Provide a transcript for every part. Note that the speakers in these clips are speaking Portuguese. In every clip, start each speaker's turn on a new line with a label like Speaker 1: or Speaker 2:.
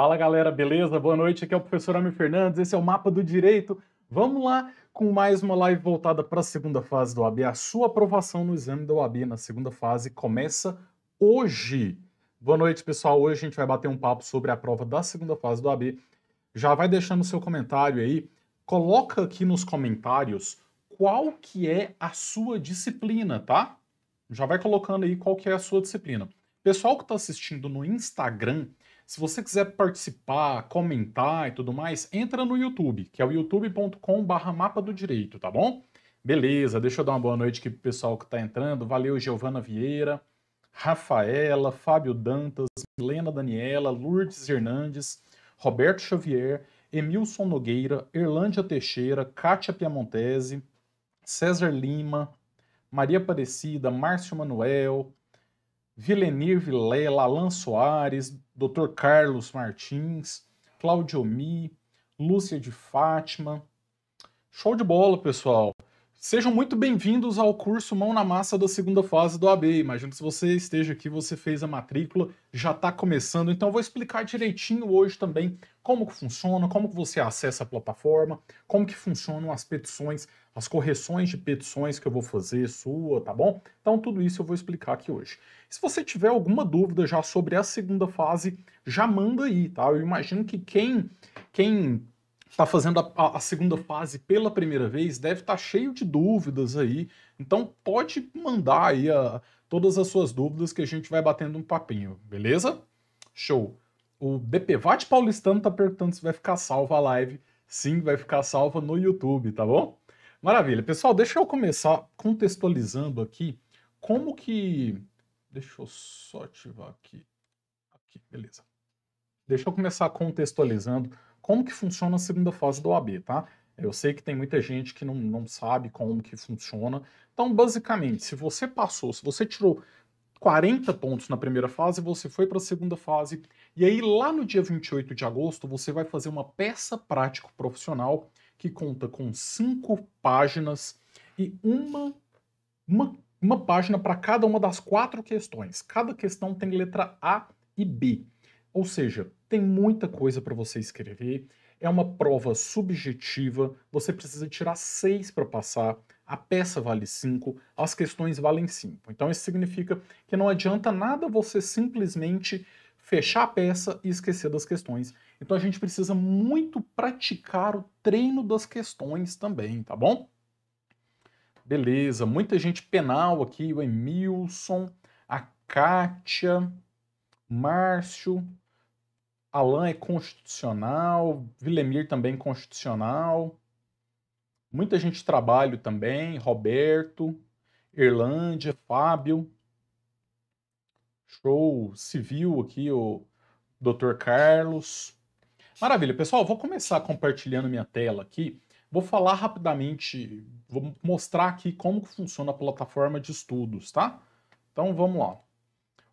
Speaker 1: Fala galera, beleza? Boa noite, aqui é o professor Ami Fernandes, esse é o Mapa do Direito. Vamos lá com mais uma live voltada para a segunda fase do OAB. A sua aprovação no exame da OAB na segunda fase começa hoje. Boa noite, pessoal. Hoje a gente vai bater um papo sobre a prova da segunda fase do OAB. Já vai deixando seu comentário aí. Coloca aqui nos comentários qual que é a sua disciplina, tá? Já vai colocando aí qual que é a sua disciplina. Pessoal que está assistindo no Instagram, se você quiser participar, comentar e tudo mais, entra no YouTube, que é o youtube.com/barra mapa do direito, tá bom? Beleza, deixa eu dar uma boa noite aqui pro pessoal que está entrando. Valeu, Giovana Vieira, Rafaela, Fábio Dantas, Milena Daniela, Lourdes Hernandes, Roberto Xavier, Emilson Nogueira, Erlândia Teixeira, Kátia Piamontese, César Lima, Maria Aparecida, Márcio Manuel, Vilenir Vilela, Alan Soares, Dr. Carlos Martins, Claudio Mi, Lúcia de Fátima. Show de bola, pessoal. Sejam muito bem-vindos ao curso Mão na Massa da segunda fase do AB. Imagino que se você esteja aqui, você fez a matrícula, já está começando. Então, eu vou explicar direitinho hoje também como que funciona, como que você acessa a plataforma, como que funcionam as petições, as correções de petições que eu vou fazer sua, tá bom? Então, tudo isso eu vou explicar aqui hoje. Se você tiver alguma dúvida já sobre a segunda fase, já manda aí, tá? Eu imagino que quem, quem está fazendo a, a, segunda fase pela primeira vez, deve estar tá cheio de dúvidas aí. Então pode mandar aí a, todas as suas dúvidas que a gente vai batendo um papinho, beleza? Show! O DPVAT Paulistano está perguntando se vai ficar salva a live. Sim, vai ficar salva no YouTube, tá bom? Maravilha. Pessoal, deixa eu começar contextualizando aqui como que... Deixa eu só ativar aqui. Aqui, beleza. Deixa eu começar contextualizando como que funciona a segunda fase do OAB, tá? Eu sei que tem muita gente que não, não sabe como que funciona. Então, basicamente, se você passou, se você tirou 40 pontos na primeira fase, você foi para a segunda fase, e aí lá no dia 28 de agosto você vai fazer uma peça prática profissional que conta com cinco páginas e uma, uma, uma página para cada uma das quatro questões. Cada questão tem letra A e B. Ou seja, tem muita coisa para você escrever, é uma prova subjetiva, você precisa tirar seis para passar, a peça vale cinco, as questões valem cinco. Então isso significa que não adianta nada você simplesmente fechar a peça e esquecer das questões. Então a gente precisa muito praticar o treino das questões também, tá bom? Beleza, muita gente penal aqui, o Emilson, a Kátia, Márcio, Alain é constitucional, Vilemir também constitucional. Muita gente de trabalho também, Roberto, Irlândia, Fábio. Show civil aqui, o Dr. Carlos. Maravilha, pessoal, vou começar compartilhando minha tela aqui. Vou falar rapidamente, vou mostrar aqui como funciona a plataforma de estudos, tá? Então vamos lá.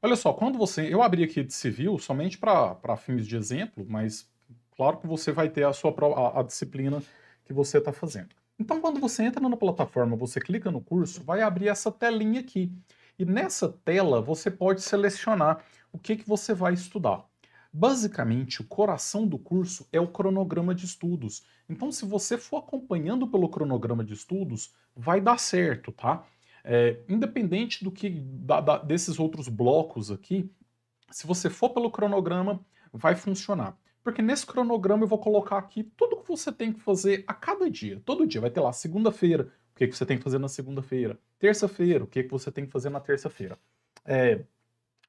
Speaker 1: Olha só, quando você. Eu abri aqui de civil somente para fins de exemplo, mas claro que você vai ter a sua a, a disciplina que você está fazendo. Então, quando você entra na plataforma, você clica no curso, vai abrir essa telinha aqui. E nessa tela você pode selecionar o que, que você vai estudar. Basicamente, o coração do curso é o cronograma de estudos. Então, se você for acompanhando pelo cronograma de estudos, vai dar certo, tá? É, independente do que da, da, desses outros blocos aqui, se você for pelo cronograma, vai funcionar. Porque nesse cronograma eu vou colocar aqui tudo que você tem que fazer a cada dia. Todo dia vai ter lá segunda-feira, o que, que você tem que fazer na segunda-feira, terça-feira, o que, que você tem que fazer na terça-feira. É,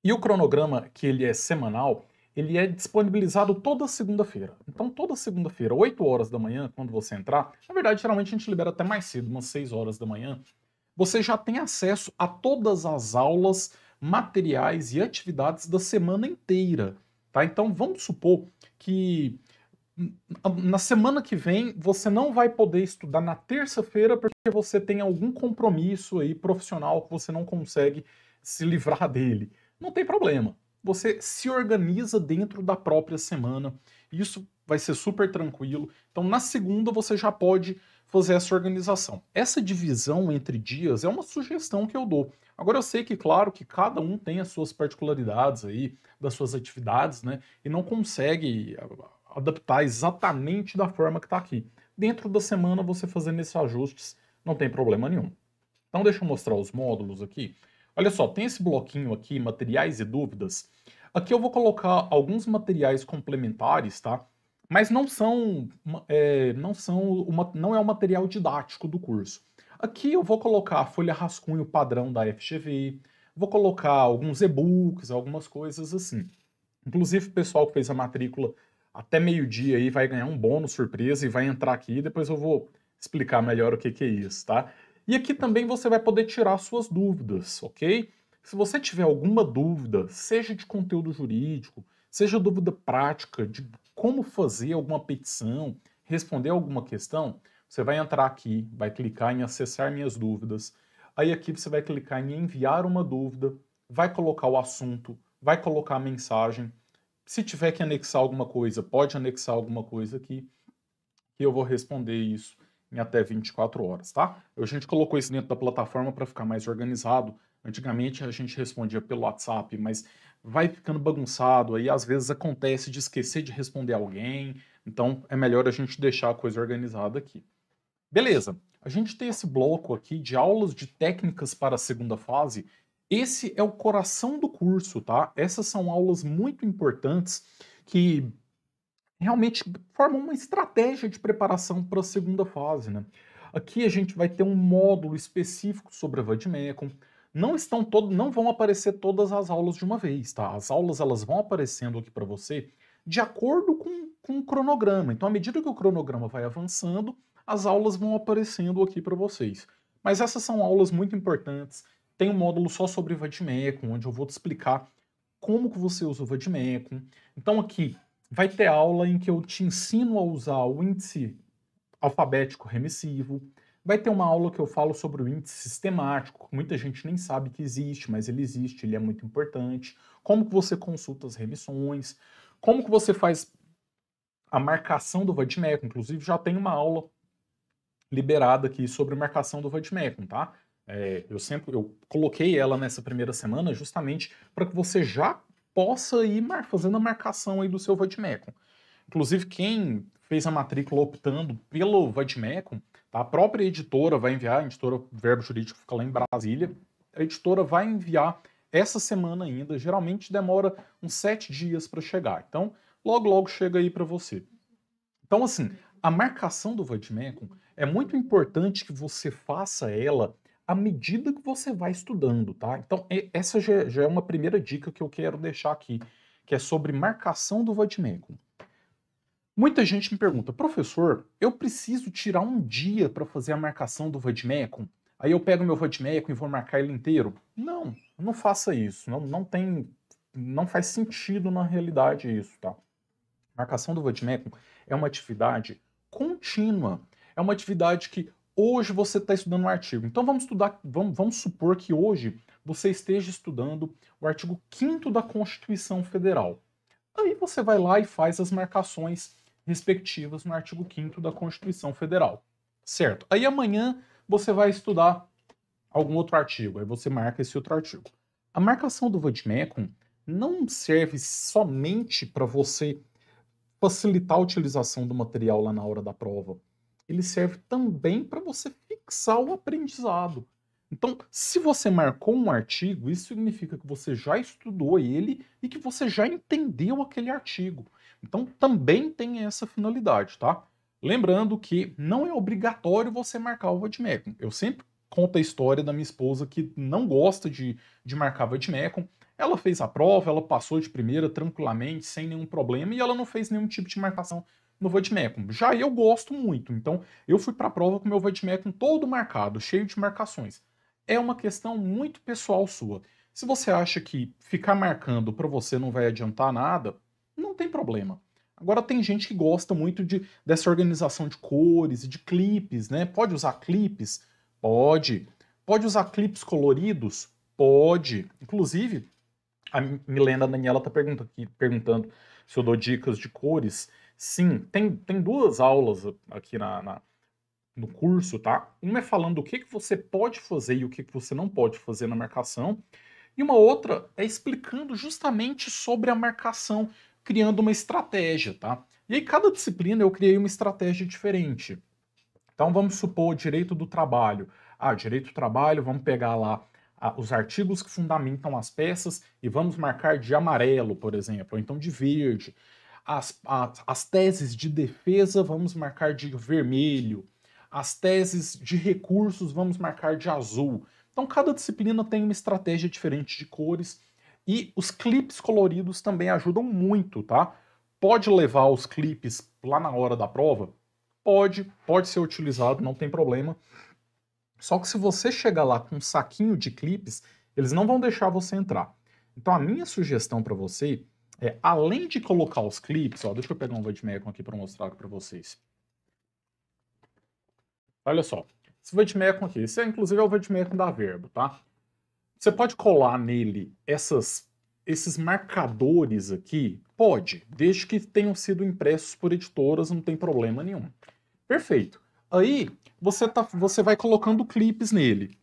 Speaker 1: e o cronograma, que ele é semanal, ele é disponibilizado toda segunda-feira. Então, toda segunda-feira, 8 horas da manhã, quando você entrar, na verdade, geralmente a gente libera até mais cedo, umas 6 horas da manhã, você já tem acesso a todas as aulas, materiais e atividades da semana inteira. Tá? Então vamos supor que na semana que vem você não vai poder estudar na terça-feira porque você tem algum compromisso aí profissional que você não consegue se livrar dele. Não tem problema. Você se organiza dentro da própria semana. Isso vai ser super tranquilo. Então na segunda você já pode fazer essa organização. Essa divisão entre dias é uma sugestão que eu dou. Agora eu sei que, claro, que cada um tem as suas particularidades aí, das suas atividades, né? E não consegue ah, adaptar exatamente da forma que está aqui. Dentro da semana, você fazendo esses ajustes, não tem problema nenhum. Então deixa eu mostrar os módulos aqui. Olha só, tem esse bloquinho aqui, materiais e dúvidas. Aqui eu vou colocar alguns materiais complementares, tá? mas não são, é, não são uma, não é o material didático do curso. Aqui eu vou colocar a folha rascunho padrão da FGV, vou colocar alguns e-books, algumas coisas assim. Inclusive, o pessoal que fez a matrícula até meio-dia aí vai ganhar um bônus surpresa e vai entrar aqui. Depois eu vou explicar melhor o que, que é isso, tá? E aqui também você vai poder tirar suas dúvidas, ok? Se você tiver alguma dúvida, seja de conteúdo jurídico, seja dúvida prática, de como fazer alguma petição, responder alguma questão, você vai entrar aqui, vai clicar em acessar minhas dúvidas. Aí aqui você vai clicar em enviar uma dúvida, vai colocar o assunto, vai colocar a mensagem. Se tiver que anexar alguma coisa, pode anexar alguma coisa aqui, que eu vou responder isso em até 24 horas, tá? A gente colocou isso dentro da plataforma para ficar mais organizado. Antigamente a gente respondia pelo WhatsApp, mas vai ficando bagunçado, aí às vezes acontece de esquecer de responder alguém, então é melhor a gente deixar a coisa organizada aqui. Beleza, a gente tem esse bloco aqui de aulas de técnicas para a segunda fase. Esse é o coração do curso, tá? Essas são aulas muito importantes que realmente formam uma estratégia de preparação para a segunda fase, né? Aqui a gente vai ter um módulo específico sobre a Vadimecum, não estão todo, não vão aparecer todas as aulas de uma vez, tá? As aulas elas vão aparecendo aqui para você de acordo com, com o cronograma. Então, à medida que o cronograma vai avançando, as aulas vão aparecendo aqui para vocês. Mas essas são aulas muito importantes. Tem um módulo só sobre Vadmecum, onde eu vou te explicar como que você usa o Vadmecum. Então aqui vai ter aula em que eu te ensino a usar o índice alfabético remissivo, Vai ter uma aula que eu falo sobre o índice sistemático, que muita gente nem sabe que existe, mas ele existe, ele é muito importante. Como que você consulta as remissões, como que você faz a marcação do vadimécum. Inclusive, já tem uma aula liberada aqui sobre marcação do vadimécum, tá? É, eu sempre eu coloquei ela nessa primeira semana justamente para que você já possa ir fazendo a marcação aí do seu vadimécum. Inclusive, quem fez a matrícula optando pelo vadimécum, Tá? A própria editora vai enviar, a editora Verbo Jurídico fica lá em Brasília, a editora vai enviar essa semana ainda, geralmente demora uns sete dias para chegar. Então, logo, logo chega aí para você. Então, assim, a marcação do Vadmecum é muito importante que você faça ela à medida que você vai estudando, tá? Então, essa já é uma primeira dica que eu quero deixar aqui, que é sobre marcação do Vadmecum. Muita gente me pergunta, professor, eu preciso tirar um dia para fazer a marcação do vademecum? Aí eu pego meu vademecum e vou marcar ele inteiro? Não, não faça isso. Não, não tem, não faz sentido na realidade isso, tá? Marcação do vademecum é uma atividade contínua. É uma atividade que hoje você está estudando um artigo. Então vamos estudar, vamos, vamos supor que hoje você esteja estudando o artigo 5 da Constituição Federal. Aí você vai lá e faz as marcações respectivas no artigo 5 da Constituição Federal. Certo. Aí amanhã você vai estudar algum outro artigo, aí você marca esse outro artigo. A marcação do vodmecum não serve somente para você facilitar a utilização do material lá na hora da prova. Ele serve também para você fixar o aprendizado. Então, se você marcou um artigo, isso significa que você já estudou ele e que você já entendeu aquele artigo. Então também tem essa finalidade, tá? Lembrando que não é obrigatório você marcar o vademecum. Eu sempre conto a história da minha esposa que não gosta de, de marcar vademecum. Ela fez a prova, ela passou de primeira tranquilamente, sem nenhum problema, e ela não fez nenhum tipo de marcação no vademecum. Já eu gosto muito, então eu fui para a prova com meu vademecum todo marcado, cheio de marcações. É uma questão muito pessoal sua. Se você acha que ficar marcando para você não vai adiantar nada, tem problema. Agora tem gente que gosta muito de, dessa organização de cores e de clipes, né? Pode usar clipes? Pode. Pode usar clipes coloridos? Pode. Inclusive, a Milena Daniela está perguntando, perguntando se eu dou dicas de cores. Sim, tem, tem duas aulas aqui na, na no curso, tá? Uma é falando o que, que você pode fazer e o que, que você não pode fazer na marcação. E uma outra é explicando justamente sobre a marcação criando uma estratégia, tá? E aí cada disciplina eu criei uma estratégia diferente. Então vamos supor direito do trabalho. Ah, direito do trabalho, vamos pegar lá ah, os artigos que fundamentam as peças e vamos marcar de amarelo, por exemplo, ou então de verde. As, as, as teses de defesa vamos marcar de vermelho. As teses de recursos vamos marcar de azul. Então cada disciplina tem uma estratégia diferente de cores e os clipes coloridos também ajudam muito, tá? Pode levar os clipes lá na hora da prova? Pode, pode ser utilizado, não tem problema. Só que se você chegar lá com um saquinho de clipes, eles não vão deixar você entrar. Então a minha sugestão para você é, além de colocar os clipes, ó, deixa eu pegar um Vadmecon aqui para mostrar para vocês. Olha só, esse Vadmecon aqui, esse é, inclusive é o Vadmecon da Verbo, tá? Você pode colar nele essas, esses marcadores aqui? Pode, desde que tenham sido impressos por editoras, não tem problema nenhum. Perfeito. Aí você, tá, você vai colocando clipes nele.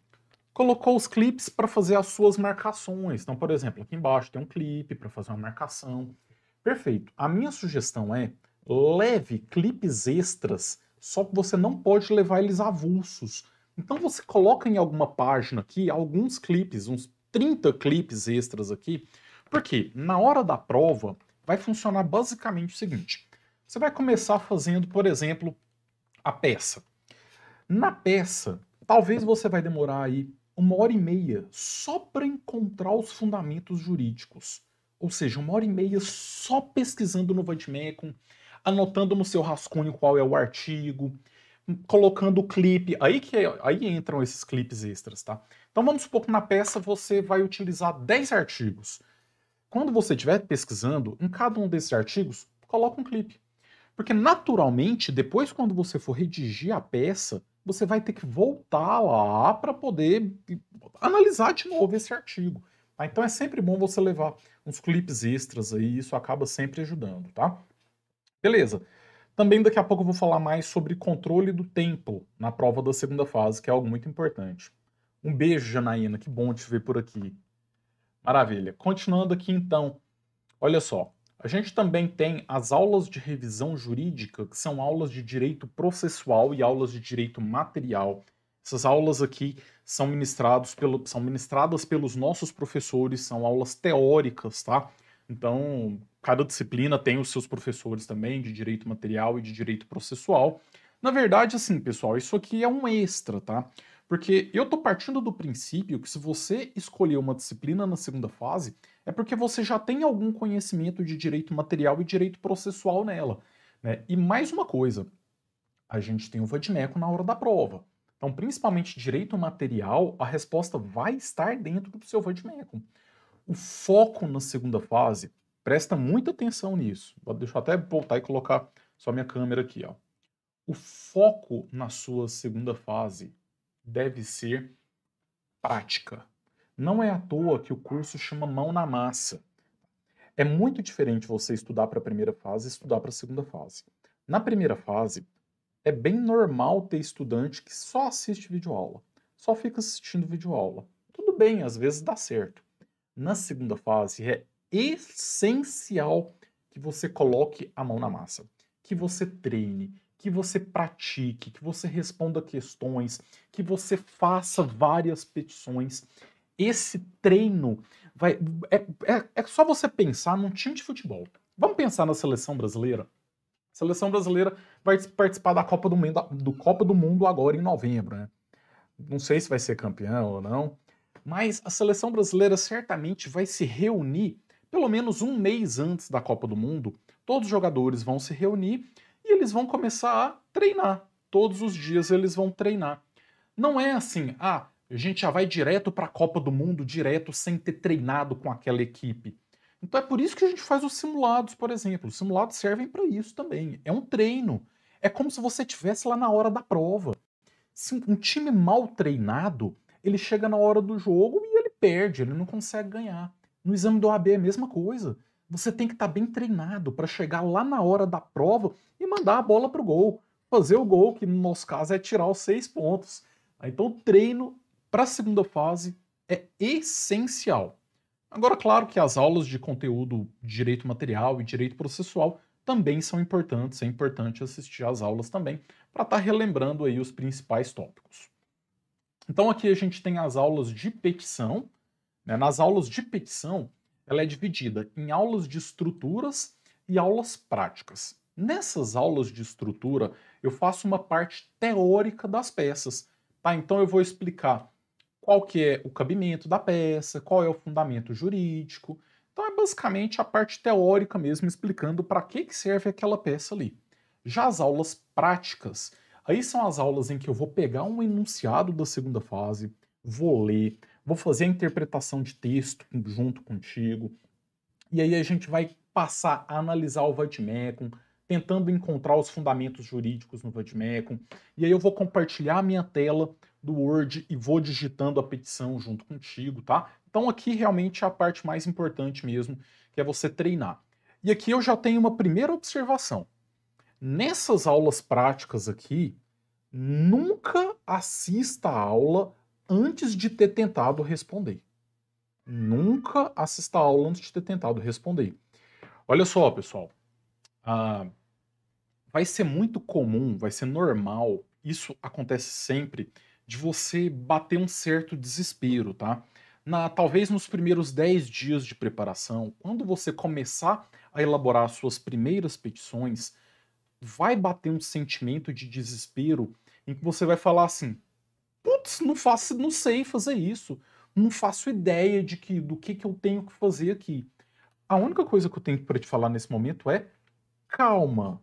Speaker 1: Colocou os clipes para fazer as suas marcações. Então, por exemplo, aqui embaixo tem um clipe para fazer uma marcação. Perfeito. A minha sugestão é leve clipes extras, só que você não pode levar eles avulsos então você coloca em alguma página aqui alguns clipes, uns 30 clipes extras aqui, porque na hora da prova vai funcionar basicamente o seguinte. Você vai começar fazendo, por exemplo, a peça. Na peça, talvez você vai demorar aí uma hora e meia só para encontrar os fundamentos jurídicos. Ou seja, uma hora e meia só pesquisando no Vademecum, anotando no seu rascunho qual é o artigo, colocando o clipe. Aí que é, aí entram esses clipes extras, tá? Então vamos supor que na peça você vai utilizar 10 artigos. Quando você estiver pesquisando, em cada um desses artigos, coloca um clipe. Porque naturalmente, depois quando você for redigir a peça, você vai ter que voltar lá para poder analisar de novo esse artigo. Tá? Então é sempre bom você levar uns clipes extras aí, isso acaba sempre ajudando, tá? Beleza. Também daqui a pouco eu vou falar mais sobre controle do tempo na prova da segunda fase, que é algo muito importante. Um beijo, Janaína, que bom te ver por aqui. Maravilha. Continuando aqui então, olha só. A gente também tem as aulas de revisão jurídica, que são aulas de direito processual e aulas de direito material. Essas aulas aqui são, ministrados pelo, são ministradas pelos nossos professores, são aulas teóricas, tá? Então, cada disciplina tem os seus professores também de direito material e de direito processual. Na verdade, assim, pessoal, isso aqui é um extra, tá? Porque eu tô partindo do princípio que se você escolher uma disciplina na segunda fase, é porque você já tem algum conhecimento de direito material e direito processual nela. Né? E mais uma coisa, a gente tem o vadimeco na hora da prova. Então, principalmente direito material, a resposta vai estar dentro do seu vadimeco. O foco na segunda fase Presta muita atenção nisso. Deixa eu até voltar e colocar só minha câmera aqui. Ó. O foco na sua segunda fase deve ser prática. Não é à toa que o curso chama mão na massa. É muito diferente você estudar para a primeira fase e estudar para a segunda fase. Na primeira fase, é bem normal ter estudante que só assiste videoaula, só fica assistindo videoaula. Tudo bem, às vezes dá certo. Na segunda fase, é essencial que você coloque a mão na massa, que você treine, que você pratique, que você responda questões, que você faça várias petições. Esse treino vai é, é, é só você pensar num time de futebol. Vamos pensar na seleção brasileira. A seleção brasileira vai participar da Copa do do Copa do Mundo agora em novembro, né? Não sei se vai ser campeão ou não, mas a seleção brasileira certamente vai se reunir pelo menos um mês antes da Copa do Mundo, todos os jogadores vão se reunir e eles vão começar a treinar. Todos os dias eles vão treinar. Não é assim, ah, a gente já vai direto para a Copa do Mundo, direto sem ter treinado com aquela equipe. Então é por isso que a gente faz os simulados, por exemplo. Os simulados servem para isso também. É um treino. É como se você tivesse lá na hora da prova. Se um time mal treinado, ele chega na hora do jogo e ele perde, ele não consegue ganhar. No exame do OAB é a mesma coisa. Você tem que estar tá bem treinado para chegar lá na hora da prova e mandar a bola para o gol. Fazer o gol, que no nosso caso é tirar os seis pontos. Então, o treino para a segunda fase é essencial. Agora, claro que as aulas de conteúdo de direito material e direito processual também são importantes, é importante assistir às aulas também, para estar tá relembrando aí os principais tópicos. Então aqui a gente tem as aulas de petição, né? Nas aulas de petição, ela é dividida em aulas de estruturas e aulas práticas. Nessas aulas de estrutura, eu faço uma parte teórica das peças. Tá? Então eu vou explicar qual que é o cabimento da peça, qual é o fundamento jurídico. Então é basicamente a parte teórica mesmo, explicando para que, que serve aquela peça ali. Já as aulas práticas, aí são as aulas em que eu vou pegar um enunciado da segunda fase, vou ler, vou fazer a interpretação de texto junto contigo. E aí a gente vai passar a analisar o Vadmecum, tentando encontrar os fundamentos jurídicos no Vadmecum. E aí eu vou compartilhar a minha tela do Word e vou digitando a petição junto contigo, tá? Então aqui realmente é a parte mais importante mesmo, que é você treinar. E aqui eu já tenho uma primeira observação. Nessas aulas práticas aqui, nunca assista a aula antes de ter tentado responder. Nunca assista a aula antes de ter tentado responder. Olha só, pessoal. Ah, vai ser muito comum, vai ser normal, isso acontece sempre, de você bater um certo desespero, tá? Na, talvez nos primeiros 10 dias de preparação, quando você começar a elaborar suas primeiras petições, vai bater um sentimento de desespero em que você vai falar assim: putz, não faço, não sei fazer isso, não faço ideia de que do que, que eu tenho que fazer aqui. A única coisa que eu tenho para te falar nesse momento é calma.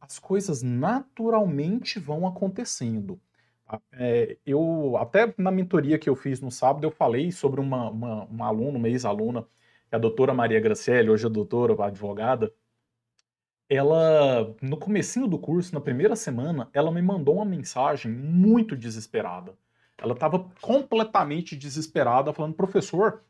Speaker 1: As coisas naturalmente vão acontecendo. É, eu até na mentoria que eu fiz no sábado eu falei sobre uma, uma, uma aluna, uma ex-aluna, é a doutora Maria Graciele, hoje a é doutora, a advogada, ela no comecinho do curso, na primeira semana, ela me mandou uma mensagem muito desesperada. Ela estava completamente desesperada, falando: "Professor,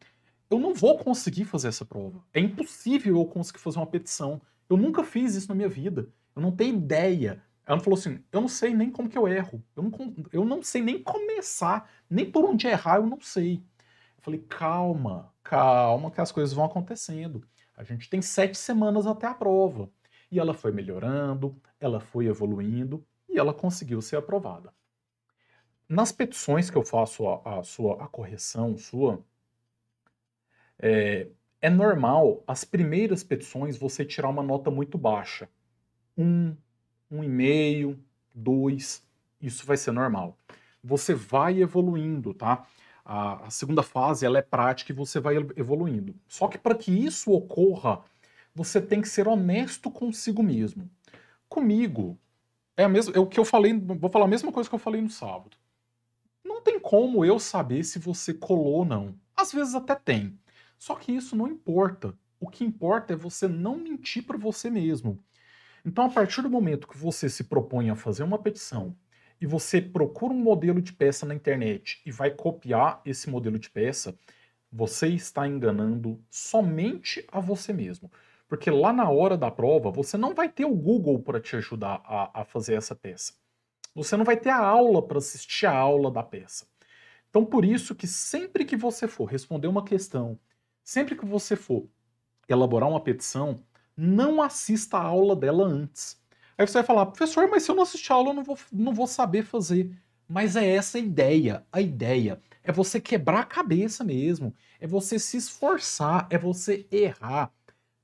Speaker 1: eu não vou conseguir fazer essa prova. É impossível eu conseguir fazer uma petição. Eu nunca fiz isso na minha vida. Eu não tenho ideia." Ela falou assim: "Eu não sei nem como que eu erro. Eu não, eu não sei nem começar, nem por onde errar, eu não sei." Eu falei: "Calma, calma que as coisas vão acontecendo. A gente tem sete semanas até a prova." E ela foi melhorando, ela foi evoluindo e ela conseguiu ser aprovada. Nas petições que eu faço a, a sua a correção sua, é, é normal as primeiras petições você tirar uma nota muito baixa. Um, um e meio, dois, isso vai ser normal. Você vai evoluindo, tá? A, a segunda fase ela é prática e você vai evoluindo. Só que para que isso ocorra você tem que ser honesto consigo mesmo. Comigo, é, a mesma, é o que eu falei, vou falar a mesma coisa que eu falei no sábado. Não tem como eu saber se você colou ou não. Às vezes até tem. Só que isso não importa. O que importa é você não mentir para você mesmo. Então, a partir do momento que você se propõe a fazer uma petição e você procura um modelo de peça na internet e vai copiar esse modelo de peça, você está enganando somente a você mesmo. Porque lá na hora da prova, você não vai ter o Google para te ajudar a, a fazer essa peça. Você não vai ter a aula para assistir a aula da peça. Então, por isso que sempre que você for responder uma questão, sempre que você for elaborar uma petição, não assista a aula dela antes. Aí você vai falar, professor, mas se eu não assistir a aula, eu não vou, não vou saber fazer. Mas é essa a ideia. A ideia é você quebrar a cabeça mesmo, é você se esforçar, é você errar,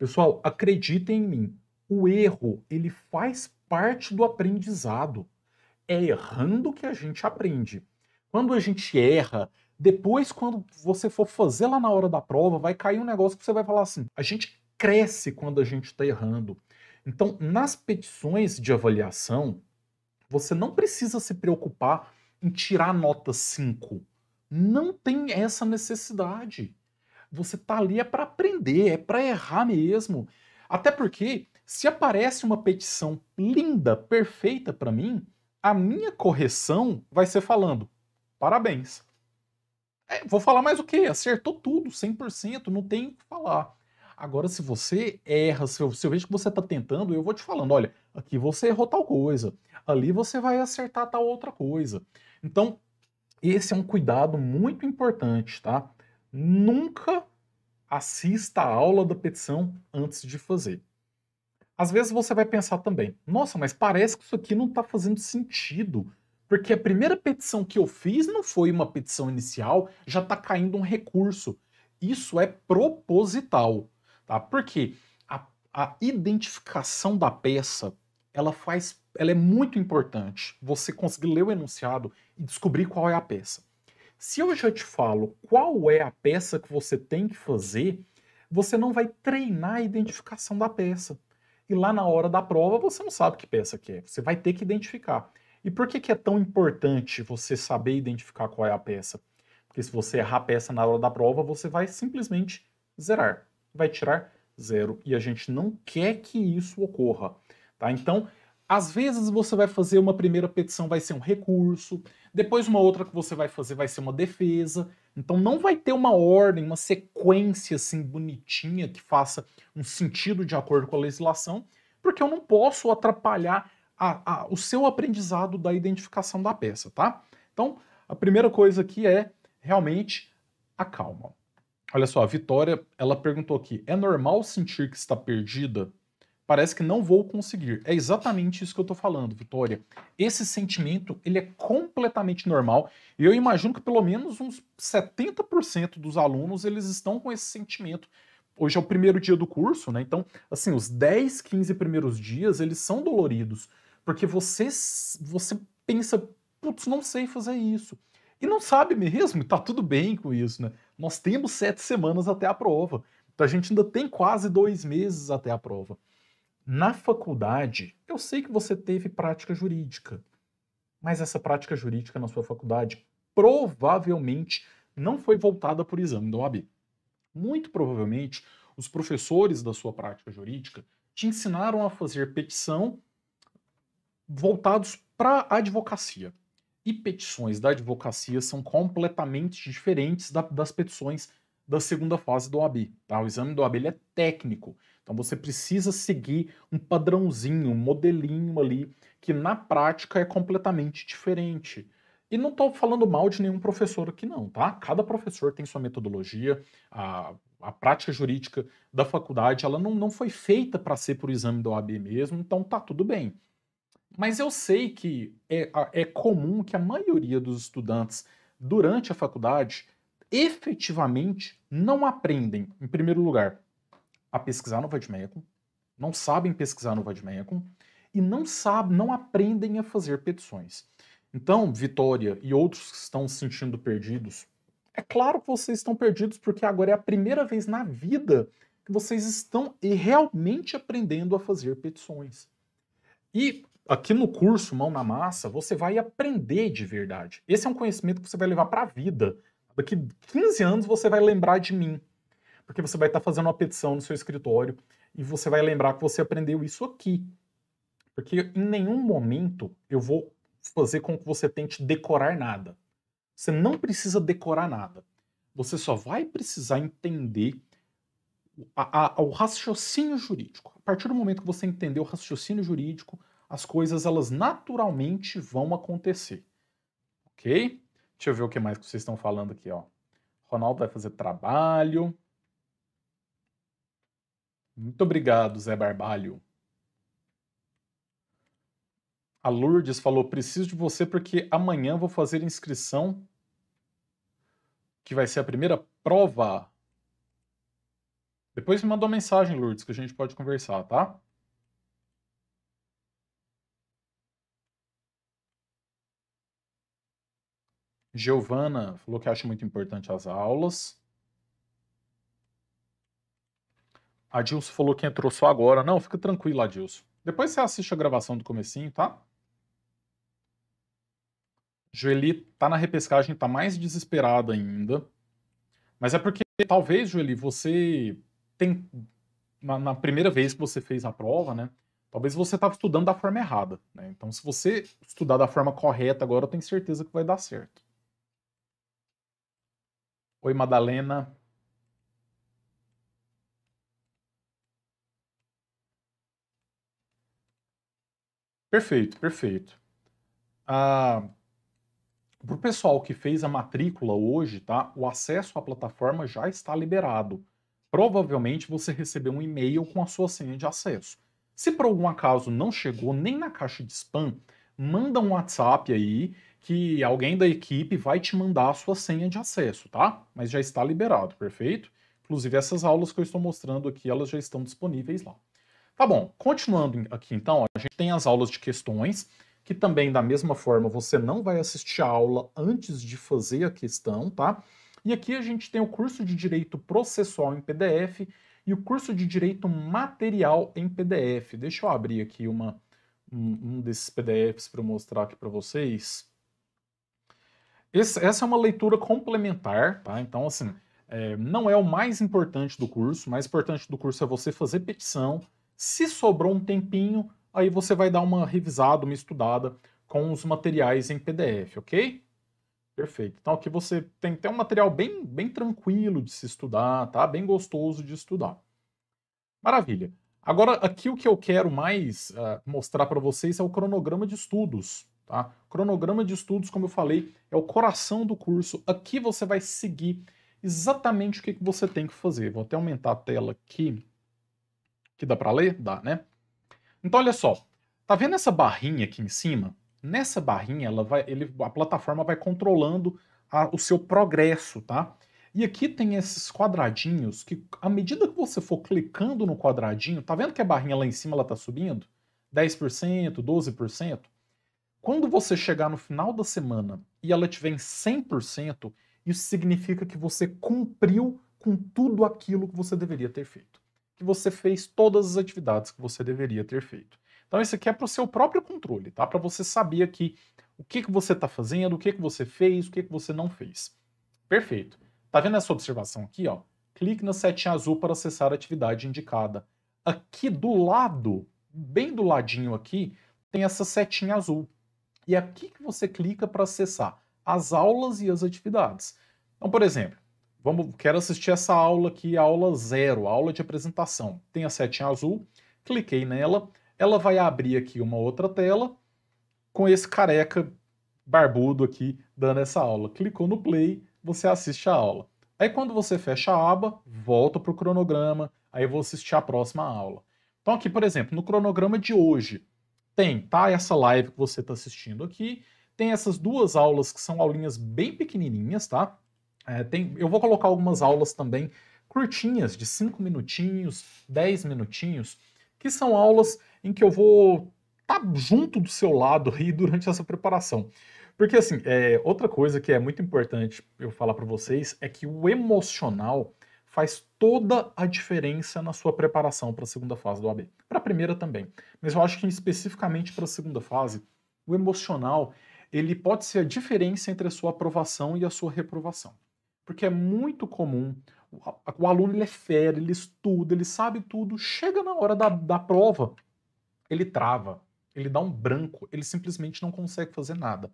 Speaker 1: Pessoal, acreditem em mim. O erro, ele faz parte do aprendizado. É errando que a gente aprende. Quando a gente erra, depois quando você for fazer lá na hora da prova, vai cair um negócio que você vai falar assim: a gente cresce quando a gente está errando. Então, nas petições de avaliação, você não precisa se preocupar em tirar nota 5. Não tem essa necessidade. Você tá ali é para aprender, é para errar mesmo. Até porque se aparece uma petição linda, perfeita para mim, a minha correção vai ser falando: "Parabéns". É, vou falar mais o quê? Acertou tudo, 100%, não tem o que falar. Agora, se você erra, se eu, se eu vejo que você está tentando, eu vou te falando: olha, aqui você errou tal coisa, ali você vai acertar tal outra coisa. Então, esse é um cuidado muito importante, tá? nunca assista a aula da petição antes de fazer. Às vezes você vai pensar também, nossa, mas parece que isso aqui não está fazendo sentido, porque a primeira petição que eu fiz não foi uma petição inicial, já está caindo um recurso. Isso é proposital, tá? Porque a, a identificação da peça, ela faz, ela é muito importante. Você conseguir ler o enunciado e descobrir qual é a peça. Se eu já te falo qual é a peça que você tem que fazer, você não vai treinar a identificação da peça. E lá na hora da prova você não sabe que peça que é, você vai ter que identificar. E por que, que é tão importante você saber identificar qual é a peça? Porque se você errar a peça na hora da prova, você vai simplesmente zerar, vai tirar zero. E a gente não quer que isso ocorra. Tá? Então, às vezes você vai fazer uma primeira petição, vai ser um recurso, depois uma outra que você vai fazer vai ser uma defesa. Então não vai ter uma ordem, uma sequência assim bonitinha que faça um sentido de acordo com a legislação, porque eu não posso atrapalhar a, a, o seu aprendizado da identificação da peça, tá? Então a primeira coisa aqui é realmente a calma. Olha só, a Vitória, ela perguntou aqui: é normal sentir que está perdida parece que não vou conseguir. É exatamente isso que eu estou falando, Vitória. Esse sentimento, ele é completamente normal, e eu imagino que pelo menos uns 70% dos alunos, eles estão com esse sentimento. Hoje é o primeiro dia do curso, né? Então, assim, os 10, 15 primeiros dias, eles são doloridos, porque você você pensa, putz, não sei fazer isso. E não sabe mesmo, e tá tudo bem com isso, né? Nós temos sete semanas até a prova. Então a gente ainda tem quase dois meses até a prova na faculdade, eu sei que você teve prática jurídica, mas essa prática jurídica na sua faculdade provavelmente não foi voltada por exame do OAB. Muito provavelmente, os professores da sua prática jurídica te ensinaram a fazer petição voltados para a advocacia. E petições da advocacia são completamente diferentes das petições da segunda fase do OAB. Tá? O exame do OAB é técnico, então você precisa seguir um padrãozinho, um modelinho ali, que na prática é completamente diferente. E não estou falando mal de nenhum professor aqui, não, tá? Cada professor tem sua metodologia, a, a prática jurídica da faculdade, ela não, não foi feita para ser por exame do OAB mesmo, então tá tudo bem. Mas eu sei que é, é comum que a maioria dos estudantes, durante a faculdade, efetivamente não aprendem, em primeiro lugar, a pesquisar no vademecum, não sabem pesquisar no vademecum e não sabem, não aprendem a fazer petições. Então, Vitória e outros que estão se sentindo perdidos, é claro que vocês estão perdidos porque agora é a primeira vez na vida que vocês estão realmente aprendendo a fazer petições. E aqui no curso Mão na Massa, você vai aprender de verdade. Esse é um conhecimento que você vai levar para a vida. Daqui 15 anos você vai lembrar de mim, porque você vai estar tá fazendo uma petição no seu escritório e você vai lembrar que você aprendeu isso aqui. Porque em nenhum momento eu vou fazer com que você tente decorar nada. Você não precisa decorar nada. Você só vai precisar entender a, a, o raciocínio jurídico. A partir do momento que você entender o raciocínio jurídico, as coisas elas naturalmente vão acontecer. Ok? Deixa eu ver o que mais que vocês estão falando aqui, ó. Ronaldo vai fazer trabalho. Muito obrigado, Zé Barbalho. A Lourdes falou: preciso de você porque amanhã vou fazer inscrição, que vai ser a primeira prova. Depois me mandou uma mensagem, Lourdes, que a gente pode conversar, tá? Giovana falou que acha muito importante as aulas. Adilson falou que entrou só agora. Não, fica tranquilo, Adilson. Depois você assiste a gravação do comecinho, tá? Joeli tá na repescagem, tá mais desesperada ainda. Mas é porque talvez, Joeli, você tem na, na primeira vez que você fez a prova, né? Talvez você tava estudando da forma errada. Né? Então, se você estudar da forma correta agora, eu tenho certeza que vai dar certo. Oi, Madalena. Perfeito, perfeito. Ah, para o pessoal que fez a matrícula hoje, tá? O acesso à plataforma já está liberado. Provavelmente você recebeu um e-mail com a sua senha de acesso. Se por algum acaso não chegou nem na caixa de spam, manda um WhatsApp aí que alguém da equipe vai te mandar a sua senha de acesso, tá? Mas já está liberado, perfeito? Inclusive essas aulas que eu estou mostrando aqui, elas já estão disponíveis lá. Tá bom, continuando aqui então, a gente tem as aulas de questões, que também da mesma forma você não vai assistir a aula antes de fazer a questão, tá? E aqui a gente tem o curso de Direito Processual em PDF e o curso de Direito Material em PDF. Deixa eu abrir aqui uma, um, um desses PDFs para mostrar aqui para vocês. Esse, essa é uma leitura complementar, tá? Então, assim, é, não é o mais importante do curso. O mais importante do curso é você fazer petição. Se sobrou um tempinho, aí você vai dar uma revisada, uma estudada com os materiais em PDF, ok? Perfeito. Então aqui você tem até um material bem, bem tranquilo de se estudar, tá? Bem gostoso de estudar. Maravilha. Agora, aqui o que eu quero mais uh, mostrar para vocês é o cronograma de estudos. Tá? Cronograma de estudos, como eu falei, é o coração do curso. Aqui você vai seguir exatamente o que você tem que fazer. Vou até aumentar a tela aqui. Que dá para ler? Dá, né? Então, olha só. Tá vendo essa barrinha aqui em cima? Nessa barrinha, ela vai, ele, a plataforma vai controlando a, o seu progresso, tá? E aqui tem esses quadradinhos que, à medida que você for clicando no quadradinho, tá vendo que a barrinha lá em cima ela tá subindo? 10%, 12%? Quando você chegar no final da semana e ela tiver em 100%, isso significa que você cumpriu com tudo aquilo que você deveria ter feito. Que você fez todas as atividades que você deveria ter feito. Então, isso aqui é para o seu próprio controle, tá? Para você saber aqui o que, que você está fazendo, o que, que você fez, o que, que você não fez. Perfeito. Tá vendo essa observação aqui, ó? Clique na setinha azul para acessar a atividade indicada. Aqui do lado, bem do ladinho aqui, tem essa setinha azul. E aqui que você clica para acessar as aulas e as atividades. Então, por exemplo, vamos, quero assistir essa aula aqui, aula zero, aula de apresentação. Tem a setinha azul, cliquei nela, ela vai abrir aqui uma outra tela com esse careca barbudo aqui dando essa aula. Clicou no play, você assiste a aula. Aí quando você fecha a aba, volta para o cronograma, aí eu vou assistir a próxima aula. Então aqui, por exemplo, no cronograma de hoje, tem, tá? Essa live que você está assistindo aqui, tem essas duas aulas que são aulinhas bem pequenininhas, tá? É, tem, eu vou colocar algumas aulas também curtinhas, de 5 minutinhos, 10 minutinhos, que são aulas em que eu vou estar tá junto do seu lado aí durante essa preparação. Porque, assim, é, outra coisa que é muito importante eu falar para vocês é que o emocional faz toda a diferença na sua preparação para a segunda fase do AB. Para a primeira também. Mas eu acho que especificamente para a segunda fase, o emocional, ele pode ser a diferença entre a sua aprovação e a sua reprovação. Porque é muito comum, o aluno ele é fera, ele estuda, ele sabe tudo, chega na hora da, da prova, ele trava, ele dá um branco, ele simplesmente não consegue fazer nada.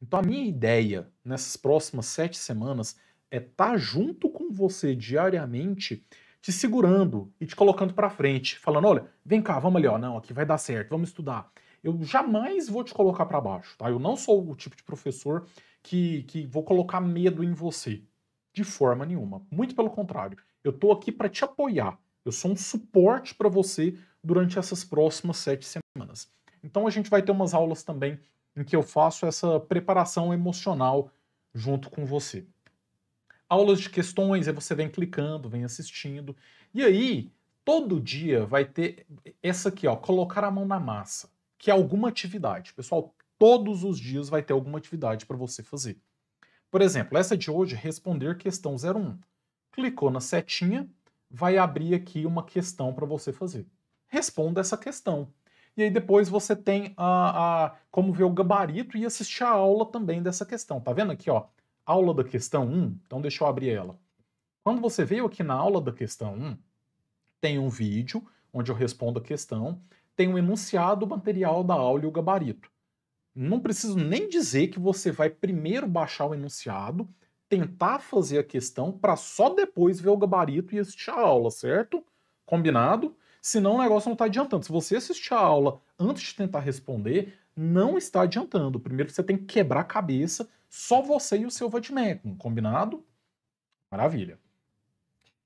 Speaker 1: Então a minha ideia nessas próximas sete semanas é estar tá junto com você diariamente, te segurando e te colocando para frente, falando, olha, vem cá, vamos ali, ó, não, aqui vai dar certo, vamos estudar. Eu jamais vou te colocar para baixo, tá? Eu não sou o tipo de professor que, que vou colocar medo em você, de forma nenhuma. Muito pelo contrário, eu tô aqui para te apoiar. Eu sou um suporte para você durante essas próximas sete semanas. Então a gente vai ter umas aulas também em que eu faço essa preparação emocional junto com você aulas de questões, aí você vem clicando, vem assistindo. E aí, todo dia vai ter essa aqui, ó, colocar a mão na massa, que é alguma atividade. Pessoal, todos os dias vai ter alguma atividade para você fazer. Por exemplo, essa de hoje, responder questão 01. Clicou na setinha, vai abrir aqui uma questão para você fazer. Responda essa questão. E aí depois você tem a, a, como ver o gabarito e assistir a aula também dessa questão. Tá vendo aqui, ó? aula da questão 1, então deixa eu abrir ela. Quando você veio aqui na aula da questão 1, tem um vídeo onde eu respondo a questão, tem um enunciado material da aula e o gabarito. Não preciso nem dizer que você vai primeiro baixar o enunciado, tentar fazer a questão para só depois ver o gabarito e assistir a aula, certo? Combinado? Senão o negócio não está adiantando. Se você assistir a aula antes de tentar responder, não está adiantando. Primeiro você tem que quebrar a cabeça só você e o seu vademecum, combinado? Maravilha.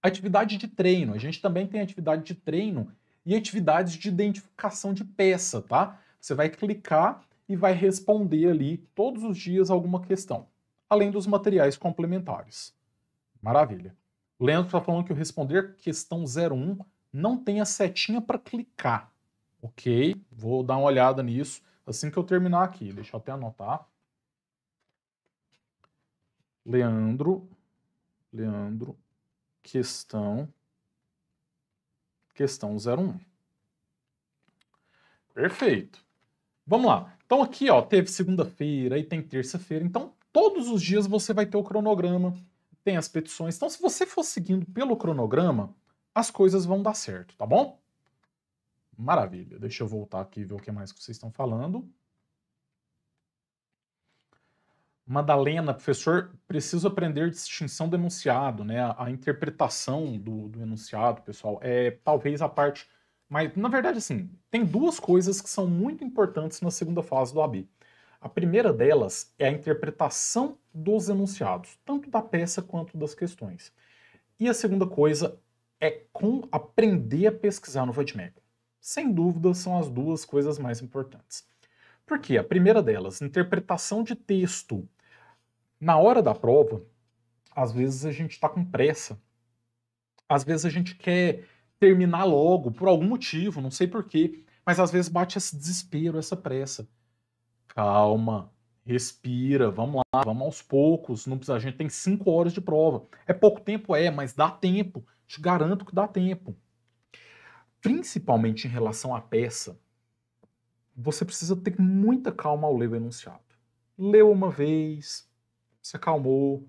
Speaker 1: Atividade de treino. A gente também tem atividade de treino e atividades de identificação de peça, tá? Você vai clicar e vai responder ali todos os dias alguma questão, além dos materiais complementares. Maravilha. Leandro está falando que o responder questão 01 não tem a setinha para clicar. Ok, vou dar uma olhada nisso assim que eu terminar aqui. Deixa eu até anotar. Leandro, Leandro, questão, questão 01. Perfeito. Vamos lá. Então aqui, ó, teve segunda-feira e tem terça-feira. Então, todos os dias você vai ter o cronograma, tem as petições. Então, se você for seguindo pelo cronograma, as coisas vão dar certo, tá bom? Maravilha. Deixa eu voltar aqui e ver o que mais que vocês estão falando. Madalena, professor, preciso aprender distinção do enunciado, né? A, interpretação do, do, enunciado, pessoal, é talvez a parte. Mas, na verdade, assim, tem duas coisas que são muito importantes na segunda fase do AB. A primeira delas é a interpretação dos enunciados, tanto da peça quanto das questões. E a segunda coisa é com aprender a pesquisar no VADMEC. Sem dúvida, são as duas coisas mais importantes. Por quê? A primeira delas, interpretação de texto. Na hora da prova, às vezes a gente está com pressa. Às vezes a gente quer terminar logo, por algum motivo, não sei porquê. Mas às vezes bate esse desespero, essa pressa. Calma, respira, vamos lá, vamos aos poucos. Não precisa, a gente tem cinco horas de prova. É pouco tempo, é, mas dá tempo. Te garanto que dá tempo. Principalmente em relação à peça, você precisa ter muita calma ao ler o enunciado. Leu uma vez, se acalmou,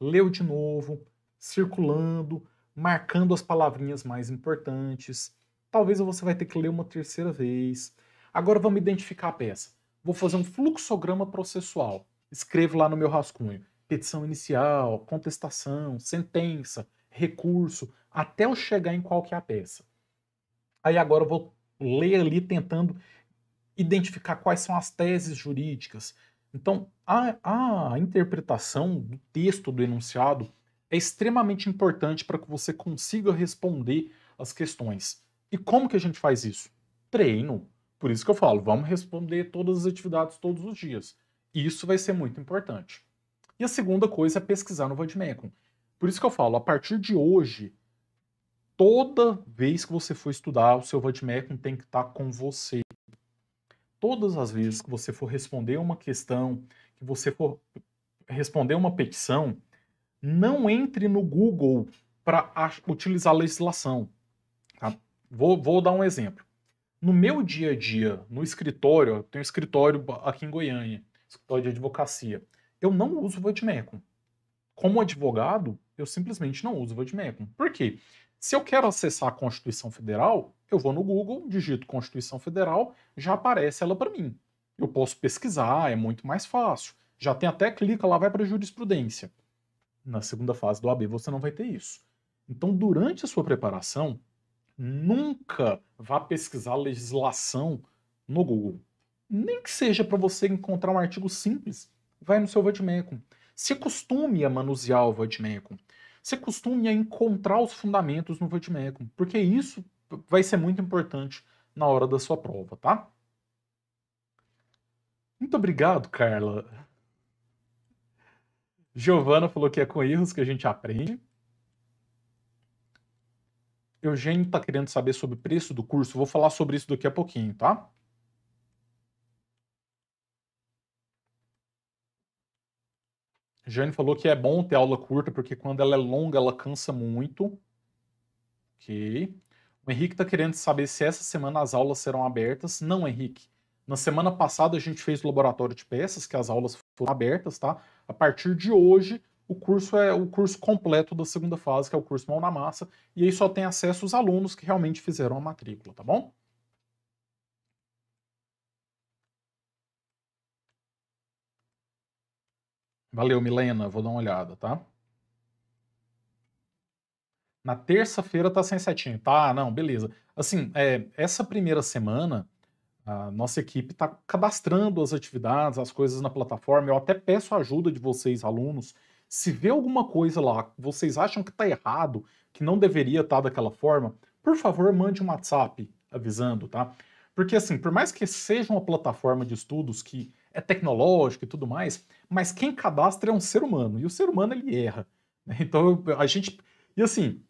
Speaker 1: leu de novo, circulando, marcando as palavrinhas mais importantes. Talvez você vai ter que ler uma terceira vez. Agora vamos identificar a peça. Vou fazer um fluxograma processual. Escrevo lá no meu rascunho. Petição inicial, contestação, sentença, recurso, até eu chegar em qual que é a peça. Aí agora eu vou ler ali tentando identificar quais são as teses jurídicas. Então, a, a interpretação do texto do enunciado é extremamente importante para que você consiga responder as questões. E como que a gente faz isso? Treino. Por isso que eu falo, vamos responder todas as atividades todos os dias. E isso vai ser muito importante. E a segunda coisa é pesquisar no Vadmecum. Por isso que eu falo, a partir de hoje, toda vez que você for estudar, o seu Vadmecum tem que estar com você todas as vezes que você for responder uma questão, que você for responder uma petição, não entre no Google para utilizar a legislação. Tá? Vou, vou dar um exemplo. No meu dia a dia, no escritório, eu tenho um escritório aqui em Goiânia, escritório de advocacia, eu não uso o Vadmecum. Como advogado, eu simplesmente não uso o Vadmecum. Por quê? Se eu quero acessar a Constituição Federal, eu vou no Google, digito Constituição Federal, já aparece ela para mim. Eu posso pesquisar, é muito mais fácil. Já tem até clica lá, vai para jurisprudência. Na segunda fase do AB você não vai ter isso. Então, durante a sua preparação, nunca vá pesquisar legislação no Google. Nem que seja para você encontrar um artigo simples, vai no seu vademecum. Se acostume a manusear o vademecum você costume a encontrar os fundamentos no Vatimecum, porque isso vai ser muito importante na hora da sua prova, tá? Muito obrigado, Carla. Giovana falou que é com erros que a gente aprende. Eugênio está querendo saber sobre o preço do curso. Vou falar sobre isso daqui a pouquinho, tá? Jane falou que é bom ter aula curta, porque quando ela é longa, ela cansa muito. Ok. O Henrique está querendo saber se essa semana as aulas serão abertas. Não, Henrique. Na semana passada a gente fez o laboratório de peças, que as aulas foram abertas, tá? A partir de hoje, o curso é o curso completo da segunda fase, que é o curso Mão na Massa, e aí só tem acesso os alunos que realmente fizeram a matrícula, tá bom? Valeu, Milena. Vou dar uma olhada, tá? Na terça-feira tá sem setinho. Tá, não, beleza. Assim, é, essa primeira semana, a nossa equipe tá cadastrando as atividades, as coisas na plataforma. Eu até peço a ajuda de vocês, alunos. Se vê alguma coisa lá, vocês acham que tá errado, que não deveria estar tá daquela forma, por favor, mande um WhatsApp avisando, tá? Porque, assim, por mais que seja uma plataforma de estudos que é tecnológico e tudo mais, mas quem cadastra é um ser humano, e o ser humano ele erra. Né? Então a gente. E assim,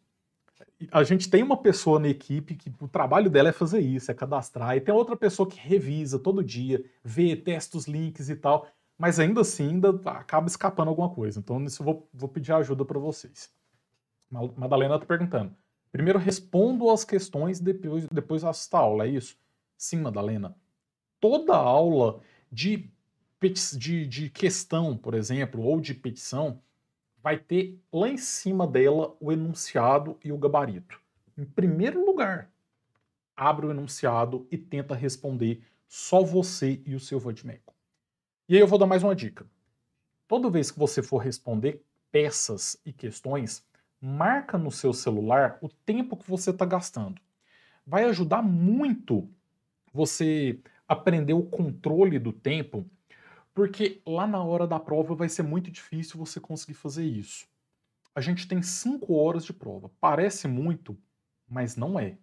Speaker 1: a gente tem uma pessoa na equipe que o trabalho dela é fazer isso, é cadastrar, e tem outra pessoa que revisa todo dia, vê, testa os links e tal, mas ainda assim ainda acaba escapando alguma coisa. Então nisso eu vou, vou pedir ajuda para vocês. Madalena está perguntando. Primeiro respondo às questões, depois, depois assisto a aula, é isso? Sim, Madalena. Toda aula de, de, de questão, por exemplo, ou de petição, vai ter lá em cima dela o enunciado e o gabarito. Em primeiro lugar, abre o enunciado e tenta responder só você e o seu vadimeco. E aí eu vou dar mais uma dica. Toda vez que você for responder peças e questões, marca no seu celular o tempo que você está gastando. Vai ajudar muito você aprender o controle do tempo, porque lá na hora da prova vai ser muito difícil você conseguir fazer isso. A gente tem cinco horas de prova. Parece muito, mas não é.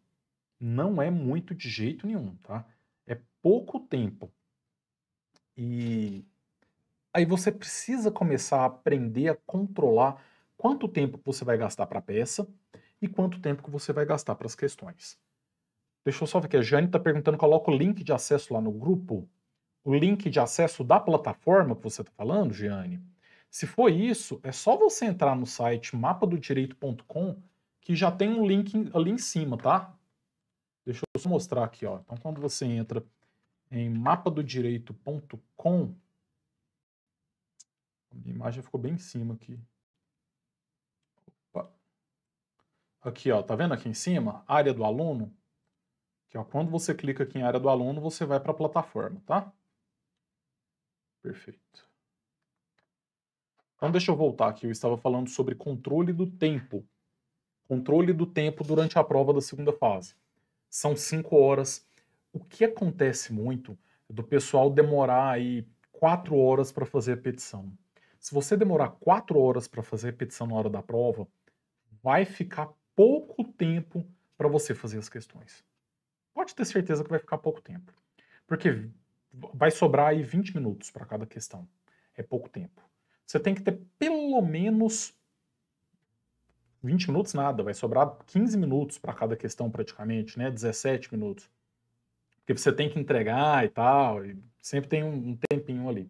Speaker 1: Não é muito de jeito nenhum, tá? É pouco tempo. E aí você precisa começar a aprender a controlar quanto tempo você vai gastar para a peça e quanto tempo que você vai gastar para as questões. Deixa eu só ver aqui. A Jane está perguntando, coloca o link de acesso lá no grupo. O link de acesso da plataforma que você está falando, Jane. Se for isso, é só você entrar no site mapadodireito.com que já tem um link ali em cima, tá? Deixa eu só mostrar aqui, ó. Então, quando você entra em mapadodireito.com, a minha imagem ficou bem em cima aqui. Opa. Aqui, ó, tá vendo aqui em cima? Área do aluno. Que, ó, quando você clica aqui em área do aluno, você vai para a plataforma, tá? Perfeito. Então deixa eu voltar aqui, eu estava falando sobre controle do tempo. Controle do tempo durante a prova da segunda fase. São cinco horas. O que acontece muito é do pessoal demorar aí quatro horas para fazer a petição. Se você demorar quatro horas para fazer a petição na hora da prova, vai ficar pouco tempo para você fazer as questões pode ter certeza que vai ficar pouco tempo. Porque vai sobrar aí 20 minutos para cada questão. É pouco tempo. Você tem que ter pelo menos 20 minutos nada, vai sobrar 15 minutos para cada questão praticamente, né? 17 minutos. Porque você tem que entregar e tal, e sempre tem um tempinho ali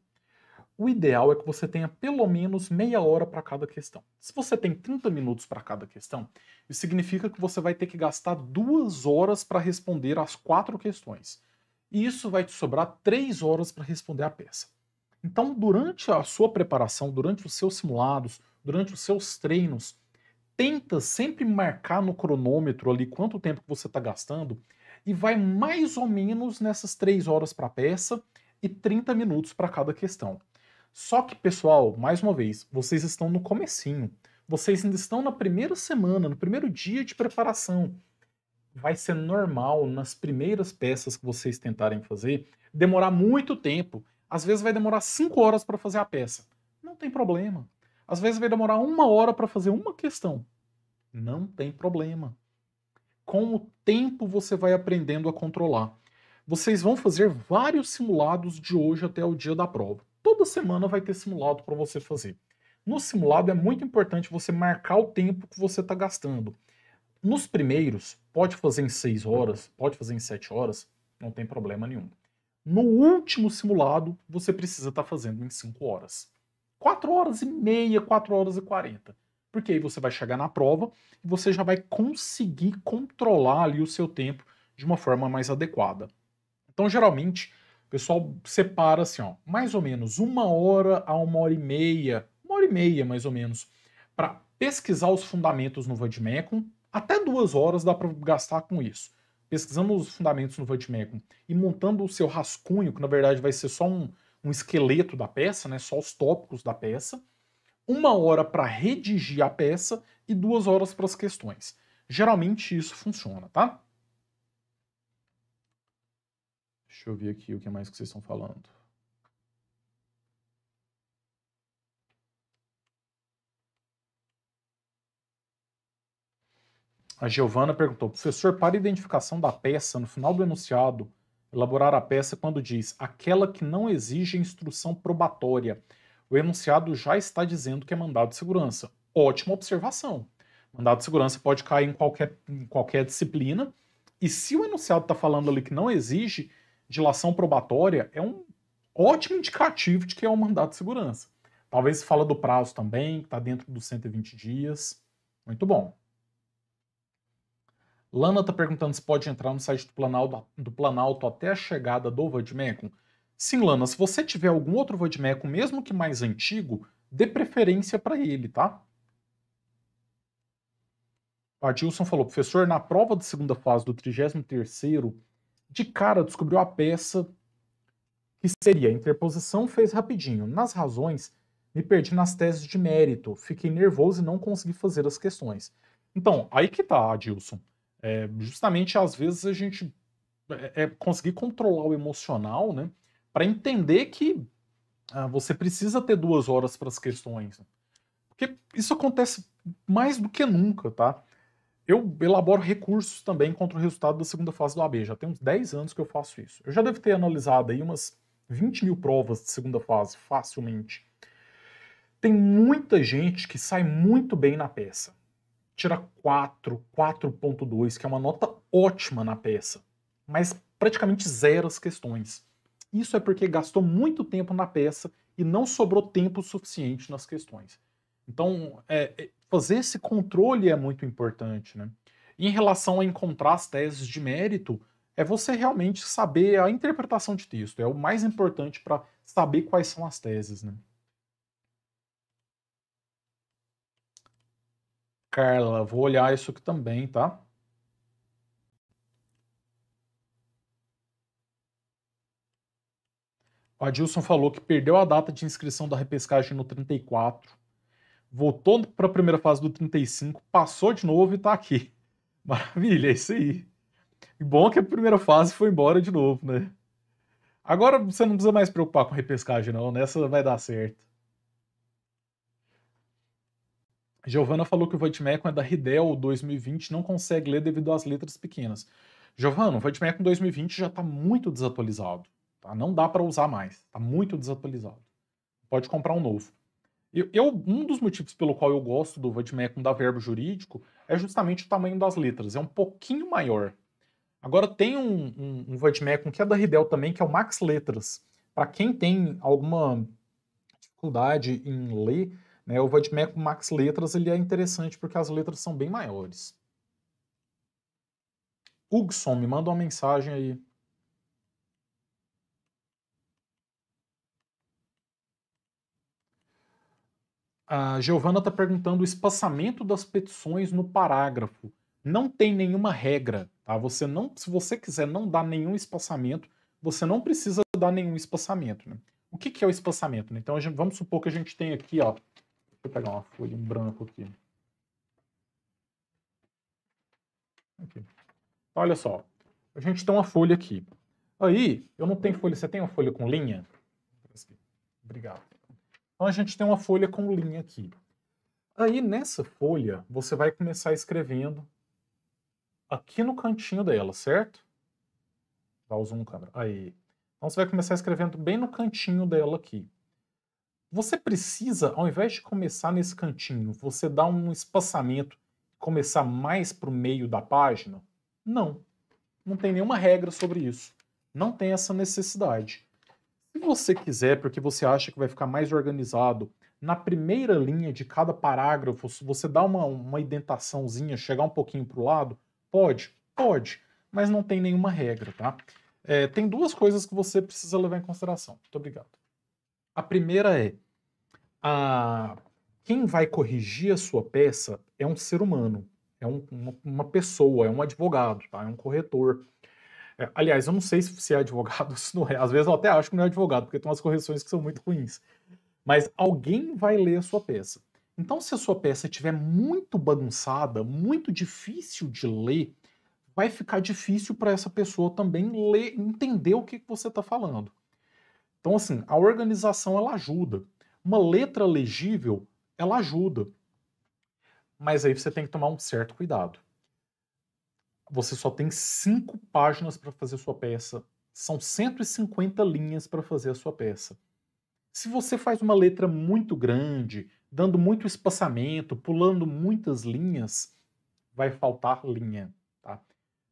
Speaker 1: o ideal é que você tenha pelo menos meia hora para cada questão. Se você tem 30 minutos para cada questão, isso significa que você vai ter que gastar duas horas para responder as quatro questões. E isso vai te sobrar três horas para responder a peça. Então, durante a sua preparação, durante os seus simulados, durante os seus treinos, tenta sempre marcar no cronômetro ali quanto tempo que você está gastando e vai mais ou menos nessas três horas para a peça e 30 minutos para cada questão. Só que, pessoal, mais uma vez, vocês estão no comecinho. Vocês ainda estão na primeira semana, no primeiro dia de preparação. Vai ser normal nas primeiras peças que vocês tentarem fazer demorar muito tempo. Às vezes vai demorar cinco horas para fazer a peça. Não tem problema. Às vezes vai demorar uma hora para fazer uma questão. Não tem problema. Com o tempo você vai aprendendo a controlar. Vocês vão fazer vários simulados de hoje até o dia da prova. Toda semana vai ter simulado para você fazer. No simulado é muito importante você marcar o tempo que você está gastando. Nos primeiros, pode fazer em 6 horas, pode fazer em 7 horas, não tem problema nenhum. No último simulado, você precisa estar tá fazendo em 5 horas. 4 horas e meia, 4 horas e 40. Porque aí você vai chegar na prova e você já vai conseguir controlar ali o seu tempo de uma forma mais adequada. Então, geralmente, o pessoal separa assim, ó, mais ou menos uma hora a uma hora e meia, uma hora e meia mais ou menos, para pesquisar os fundamentos no Vadmecum. Até duas horas dá para gastar com isso. Pesquisando os fundamentos no Vadmecum e montando o seu rascunho, que na verdade vai ser só um, um esqueleto da peça, né, só os tópicos da peça. Uma hora para redigir a peça e duas horas para as questões. Geralmente isso funciona, tá? Deixa eu ver aqui o que mais que vocês estão falando. A Giovana perguntou: professor, para identificação da peça, no final do enunciado, elaborar a peça quando diz aquela que não exige instrução probatória, o enunciado já está dizendo que é mandado de segurança. Ótima observação. Mandado de segurança pode cair em qualquer, em qualquer disciplina. E se o enunciado está falando ali que não exige, dilação probatória é um ótimo indicativo de que é um mandato de segurança. Talvez se fala do prazo também, que está dentro dos 120 dias. Muito bom. Lana está perguntando se pode entrar no site do Planalto, do Planalto até a chegada do vodmecum Sim, Lana, se você tiver algum outro vodmecum mesmo que mais antigo, dê preferência para ele, tá? Adilson falou, professor, na prova da segunda fase do 33º de cara descobriu a peça que seria interposição, fez rapidinho. Nas razões, me perdi nas teses de mérito, fiquei nervoso e não consegui fazer as questões. Então, aí que tá, Adilson. É, justamente às vezes a gente é, é conseguir controlar o emocional, né? Para entender que ah, você precisa ter duas horas para as questões. Né. Porque isso acontece mais do que nunca, tá? Eu elaboro recursos também contra o resultado da segunda fase do AB. Já tem uns 10 anos que eu faço isso. Eu já devo ter analisado aí umas 20 mil provas de segunda fase, facilmente. Tem muita gente que sai muito bem na peça. Tira 4, 4.2, que é uma nota ótima na peça, mas praticamente zero as questões. Isso é porque gastou muito tempo na peça e não sobrou tempo suficiente nas questões. Então, é, é, fazer esse controle é muito importante, né? Em relação a encontrar as teses de mérito, é você realmente saber a interpretação de texto. É o mais importante para saber quais são as teses, né? Carla, vou olhar isso aqui também, tá? O Adilson falou que perdeu a data de inscrição da repescagem no 34 voltou para a primeira fase do 35, passou de novo e está aqui. Maravilha, é isso aí. E bom que a primeira fase foi embora de novo, né? Agora você não precisa mais preocupar com repescagem, não. Nessa vai dar certo. Giovana falou que o Voitmecum é da Ridel 2020 não consegue ler devido às letras pequenas. Giovana, o Voitmecum 2020 já está muito desatualizado. Tá? Não dá para usar mais. Está muito desatualizado. Pode comprar um novo. Eu, eu, um dos motivos pelo qual eu gosto do Vadmecum da verbo jurídico é justamente o tamanho das letras, é um pouquinho maior. Agora tem um, um, um Vadmecum que é da Ridel também, que é o Max Letras. Para quem tem alguma dificuldade em ler, né, o Vadmecum Max Letras ele é interessante porque as letras são bem maiores. Hugson, me manda uma mensagem aí. A Giovana está perguntando o espaçamento das petições no parágrafo. Não tem nenhuma regra, tá? Você não, se você quiser não dar nenhum espaçamento, você não precisa dar nenhum espaçamento, né? O que, que é o espaçamento? Né? Então gente, vamos supor que a gente tem aqui, ó. Deixa eu pegar uma folha em branco aqui. aqui. Olha só, a gente tem uma folha aqui. Aí, eu não tenho folha. Você tem uma folha com linha? Obrigado. Então a gente tem uma folha com linha aqui. Aí nessa folha, você vai começar escrevendo aqui no cantinho dela, certo? Dá o zoom, câmera. Aí. Então você vai começar escrevendo bem no cantinho dela aqui. Você precisa, ao invés de começar nesse cantinho, você dar um espaçamento e começar mais para o meio da página? Não. Não tem nenhuma regra sobre isso. Não tem essa necessidade se você quiser, porque você acha que vai ficar mais organizado. Na primeira linha de cada parágrafo, se você dá uma, uma indentaçãozinha, chegar um pouquinho para o lado, pode, pode, mas não tem nenhuma regra, tá? É, tem duas coisas que você precisa levar em consideração. Muito obrigado. A primeira é a quem vai corrigir a sua peça é um ser humano, é um, uma, uma, pessoa, é um advogado, tá? é um corretor. É, aliás, eu não sei se é advogado, se não é. Às vezes eu até acho que não é advogado, porque tem umas correções que são muito ruins. Mas alguém vai ler a sua peça. Então, se a sua peça estiver muito bagunçada, muito difícil de ler, vai ficar difícil para essa pessoa também ler, entender o que, que você está falando. Então, assim, a organização ela ajuda. Uma letra legível ela ajuda. Mas aí você tem que tomar um certo cuidado você só tem cinco páginas para fazer sua peça. São 150 linhas para fazer a sua peça. Se você faz uma letra muito grande, dando muito espaçamento, pulando muitas linhas, vai faltar linha. Tá?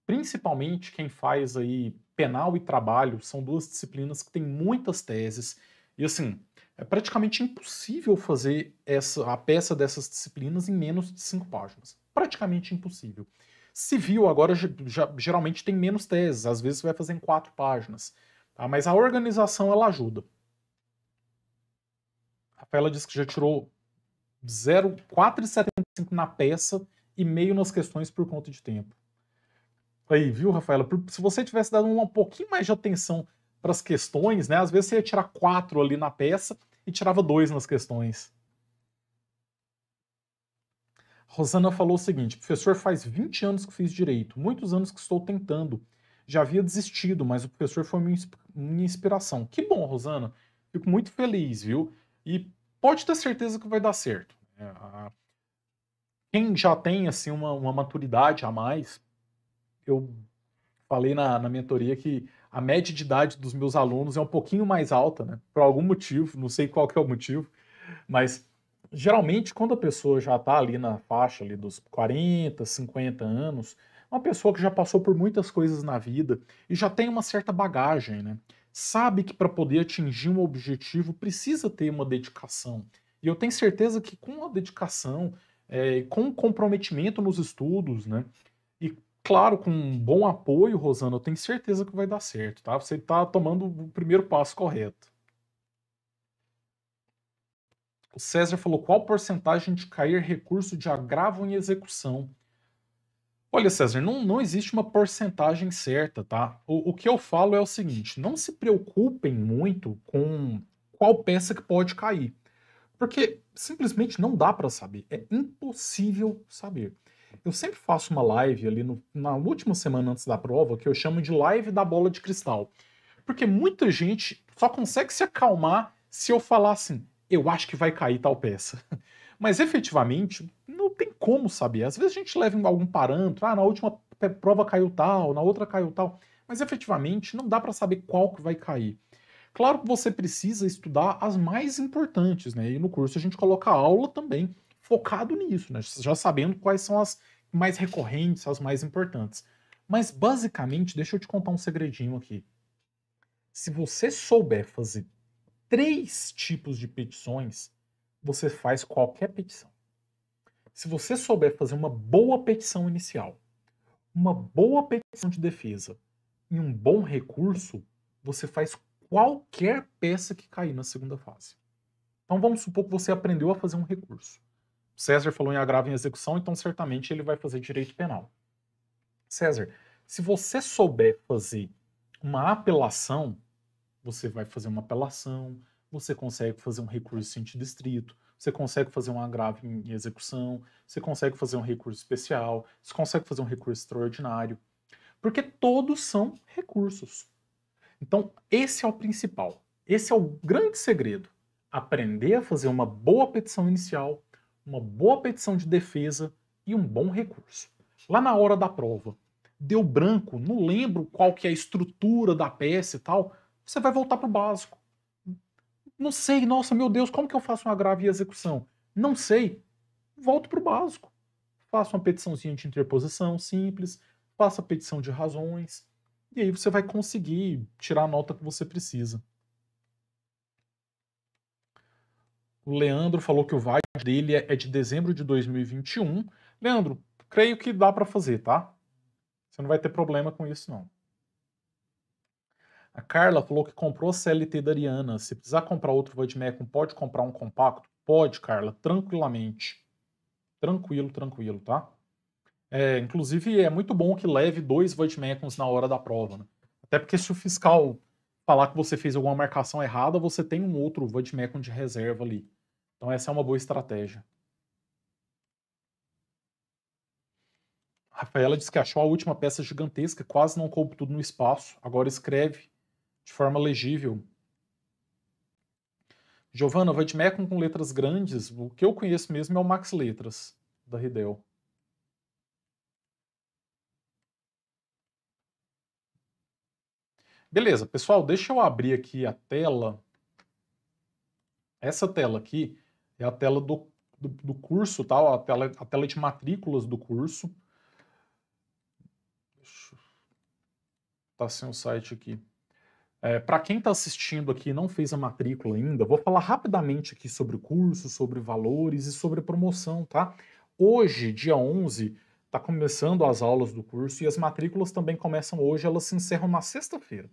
Speaker 1: Principalmente quem faz aí penal e trabalho, são duas disciplinas que têm muitas teses. E assim, é praticamente impossível fazer essa, a peça dessas disciplinas em menos de cinco páginas. Praticamente impossível. Civil agora já, geralmente tem menos teses, às vezes vai fazer em quatro páginas. Tá? Mas a organização ela ajuda. Rafaela disse que já tirou 0,475 na peça e meio nas questões por conta de tempo. Aí, viu, Rafaela? Se você tivesse dado um pouquinho mais de atenção para as questões, né? Às vezes você ia tirar quatro ali na peça e tirava dois nas questões. Rosana falou o seguinte: professor, faz 20 anos que fiz direito, muitos anos que estou tentando. Já havia desistido, mas o professor foi minha inspiração. Que bom, Rosana. Fico muito feliz, viu? E pode ter certeza que vai dar certo. É, quem já tem assim uma, uma maturidade a mais, eu falei na, na mentoria que a média de idade dos meus alunos é um pouquinho mais alta, né? Por algum motivo, não sei qual que é o motivo, mas geralmente quando a pessoa já está ali na faixa ali dos 40, 50 anos, é uma pessoa que já passou por muitas coisas na vida e já tem uma certa bagagem, né? Sabe que para poder atingir um objetivo precisa ter uma dedicação. E eu tenho certeza que com a dedicação, é, com o comprometimento nos estudos, né? E claro, com um bom apoio, Rosana, eu tenho certeza que vai dar certo, tá? Você está tomando o primeiro passo correto. O César falou qual porcentagem de cair recurso de agravo em execução. Olha, César, não, não existe uma porcentagem certa, tá? O, o que eu falo é o seguinte: não se preocupem muito com qual peça que pode cair, porque simplesmente não dá para saber, é impossível saber. Eu sempre faço uma live ali no, na última semana antes da prova que eu chamo de live da bola de cristal, porque muita gente só consegue se acalmar se eu falar assim: eu acho que vai cair tal peça. Mas efetivamente, não tem como saber. Às vezes a gente leva algum parâmetro, ah, na última prova caiu tal, na outra caiu tal, mas efetivamente não dá para saber qual que vai cair. Claro que você precisa estudar as mais importantes, né? E no curso a gente coloca a aula também focado nisso, né? Já sabendo quais são as mais recorrentes, as mais importantes. Mas basicamente, deixa eu te contar um segredinho aqui. Se você souber fazer três tipos de petições, você faz qualquer petição. Se você souber fazer uma boa petição inicial, uma boa petição de defesa e um bom recurso, você faz qualquer peça que cair na segunda fase. Então vamos supor que você aprendeu a fazer um recurso. César falou em agravo em execução, então certamente ele vai fazer direito penal. César, se você souber fazer uma apelação, você vai fazer uma apelação, você consegue fazer um recurso em sentido estrito, você consegue fazer um agravo em execução, você consegue fazer um recurso especial, você consegue fazer um recurso extraordinário, porque todos são recursos. Então, esse é o principal, esse é o grande segredo. Aprender a fazer uma boa petição inicial, uma boa petição de defesa e um bom recurso. Lá na hora da prova, deu branco, não lembro qual que é a estrutura da peça e tal, você vai voltar para o básico. Não sei, nossa, meu Deus, como que eu faço uma grave e execução? Não sei. Volto para o básico. Faço uma petiçãozinha de interposição simples, faço a petição de razões, e aí você vai conseguir tirar a nota que você precisa. O Leandro falou que o vai dele é de dezembro de 2021. Leandro, creio que dá para fazer, tá? Você não vai ter problema com isso, não. A Carla falou que comprou a CLT da Ariana. Se precisar comprar outro Void pode comprar um compacto? Pode, Carla, tranquilamente. Tranquilo, tranquilo, tá? É, inclusive, é muito bom que leve dois Void na hora da prova, né? Até porque se o fiscal falar que você fez alguma marcação errada, você tem um outro Void de reserva ali. Então essa é uma boa estratégia. Rafaela disse que achou a última peça gigantesca, quase não coube tudo no espaço. Agora escreve de forma legível. Giovanna de Mecum com letras grandes, o que eu conheço mesmo é o Max Letras, da Ridel. Beleza, pessoal, deixa eu abrir aqui a tela. Essa tela aqui é a tela do, do, do curso, tá? a, tela, a tela de matrículas do curso. Tá sem o site aqui. É, para quem está assistindo aqui e não fez a matrícula ainda, vou falar rapidamente aqui sobre o curso, sobre valores e sobre promoção, tá? Hoje, dia 11, está começando as aulas do curso e as matrículas também começam hoje, elas se encerram na sexta-feira.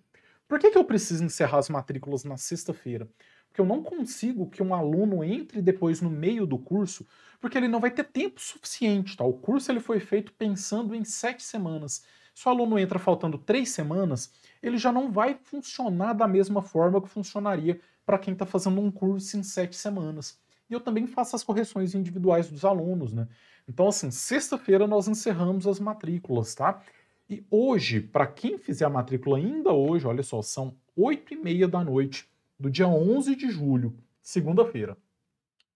Speaker 1: Por que, que eu preciso encerrar as matrículas na sexta-feira? Porque eu não consigo que um aluno entre depois no meio do curso, porque ele não vai ter tempo suficiente, tá? O curso ele foi feito pensando em sete semanas. Se o aluno entra faltando três semanas, ele já não vai funcionar da mesma forma que funcionaria para quem está fazendo um curso em sete semanas. E eu também faço as correções individuais dos alunos, né? Então, assim, sexta-feira nós encerramos as matrículas, tá? E hoje, para quem fizer a matrícula ainda hoje, olha só, são oito e meia da noite do dia 11 de julho, segunda-feira.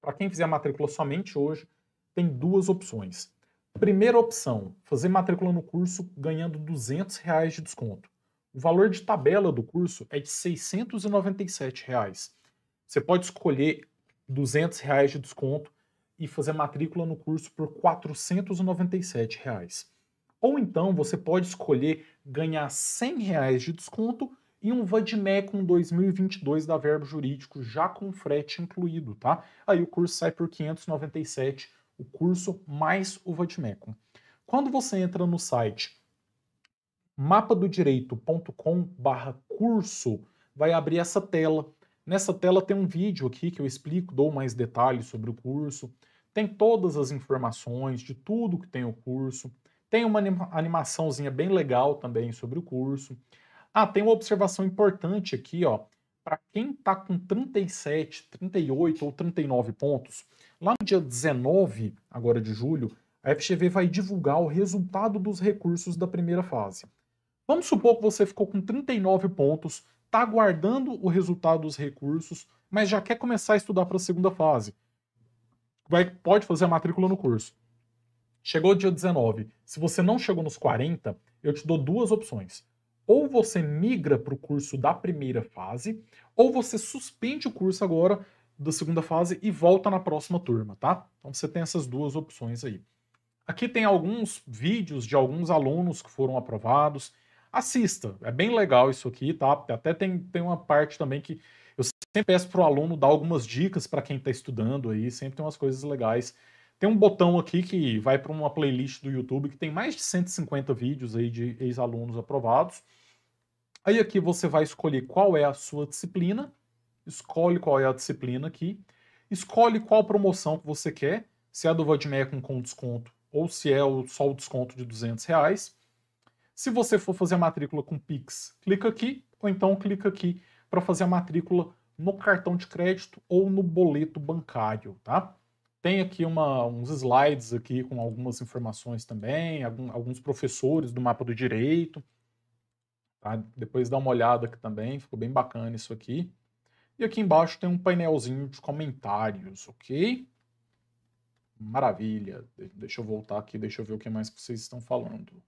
Speaker 1: Para quem fizer a matrícula somente hoje, tem duas opções. Primeira opção, fazer matrícula no curso ganhando 200 reais de desconto. O valor de tabela do curso é de R$ 697. Reais. Você pode escolher R$ 200 reais de desconto e fazer matrícula no curso por R$ 497. Reais. Ou então você pode escolher ganhar R$ 100 reais de desconto e um Vadmecum 2022 da Verbo Jurídico já com frete incluído, tá? Aí o curso sai por 597, o curso mais o Vadmecum. Quando você entra no site mapadodireito.com/curso vai abrir essa tela. Nessa tela tem um vídeo aqui que eu explico, dou mais detalhes sobre o curso. Tem todas as informações de tudo que tem o curso. Tem uma animaçãozinha bem legal também sobre o curso. Ah, tem uma observação importante aqui, ó. Para quem está com 37, 38 ou 39 pontos, lá no dia 19, agora de julho, a FGV vai divulgar o resultado dos recursos da primeira fase. Vamos supor que você ficou com 39 pontos, está aguardando o resultado dos recursos, mas já quer começar a estudar para a segunda fase. Vai, pode fazer a matrícula no curso. Chegou o dia 19. Se você não chegou nos 40, eu te dou duas opções. Ou você migra para o curso da primeira fase, ou você suspende o curso agora da segunda fase e volta na próxima turma, tá? Então você tem essas duas opções aí. Aqui tem alguns vídeos de alguns alunos que foram aprovados assista. É bem legal isso aqui, tá? Até tem, tem uma parte também que eu sempre peço para o aluno dar algumas dicas para quem está estudando aí, sempre tem umas coisas legais. Tem um botão aqui que vai para uma playlist do YouTube que tem mais de 150 vídeos aí de ex-alunos aprovados. Aí aqui você vai escolher qual é a sua disciplina, escolhe qual é a disciplina aqui, escolhe qual promoção que você quer, se é a do Vadimecum com desconto ou se é só o desconto de 200 reais. Se você for fazer a matrícula com Pix, clica aqui, ou então clica aqui para fazer a matrícula no cartão de crédito ou no boleto bancário, tá? Tem aqui uma, uns slides aqui com algumas informações também, algum, alguns professores do mapa do direito. Tá? Depois dá uma olhada aqui também, ficou bem bacana isso aqui. E aqui embaixo tem um painelzinho de comentários, ok? Maravilha. Deixa eu voltar aqui, deixa eu ver o que mais vocês estão falando.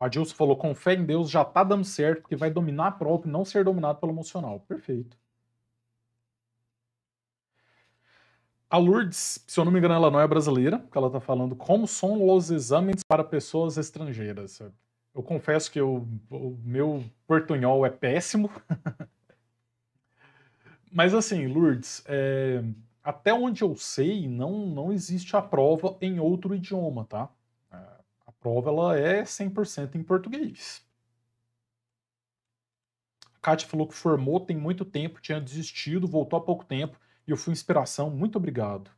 Speaker 1: Adilson falou: com fé em Deus já tá dando certo, porque vai dominar a prova e não ser dominado pelo emocional. Perfeito. A Lourdes, se eu não me engano, ela não é brasileira, porque ela tá falando como são os exames para pessoas estrangeiras. Eu confesso que eu, o meu portunhol é péssimo. Mas assim, Lourdes, é, até onde eu sei, não, não existe a prova em outro idioma, tá? prova ela é 100% em português. A Kátia falou que formou tem muito tempo, tinha desistido, voltou há pouco tempo e eu fui inspiração. Muito obrigado.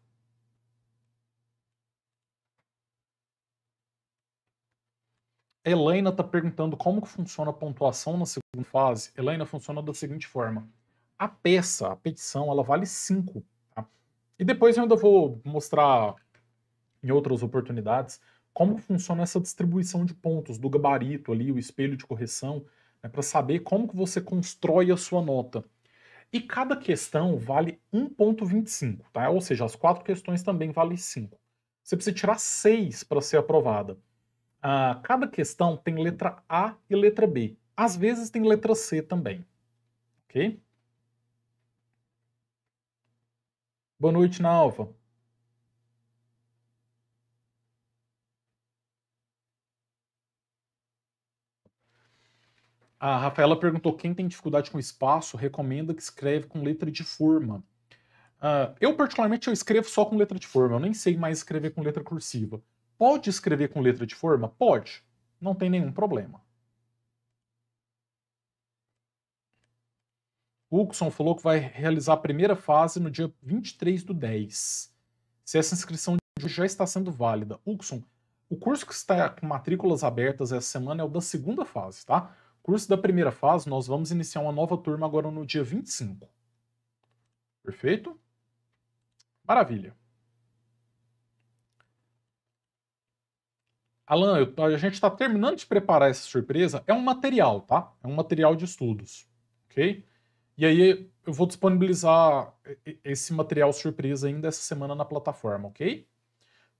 Speaker 1: Helena está perguntando como que funciona a pontuação na segunda fase. Helena funciona da seguinte forma: a peça, a petição, ela vale 5. Tá? E depois eu ainda vou mostrar em outras oportunidades como funciona essa distribuição de pontos do gabarito ali, o espelho de correção, né, para saber como que você constrói a sua nota. E cada questão vale 1.25, tá? Ou seja, as quatro questões também valem 5. Você precisa tirar 6 para ser aprovada. Ah, cada questão tem letra A e letra B. Às vezes tem letra C também. Ok? Boa noite, Nalva. A Rafaela perguntou: quem tem dificuldade com espaço recomenda que escreve com letra de forma. Uh, eu, particularmente, eu escrevo só com letra de forma, eu nem sei mais escrever com letra cursiva. Pode escrever com letra de forma? Pode. Não tem nenhum problema. Huckson falou que vai realizar a primeira fase no dia 23 do 10. Se essa inscrição já está sendo válida. Huckson, o curso que está com matrículas abertas essa semana é o da segunda fase, tá? Curso da primeira fase, nós vamos iniciar uma nova turma agora no dia 25. Perfeito? Maravilha. Alan, eu, a gente está terminando de preparar essa surpresa. É um material, tá? É um material de estudos, ok? E aí eu vou disponibilizar esse material surpresa ainda essa semana na plataforma, ok?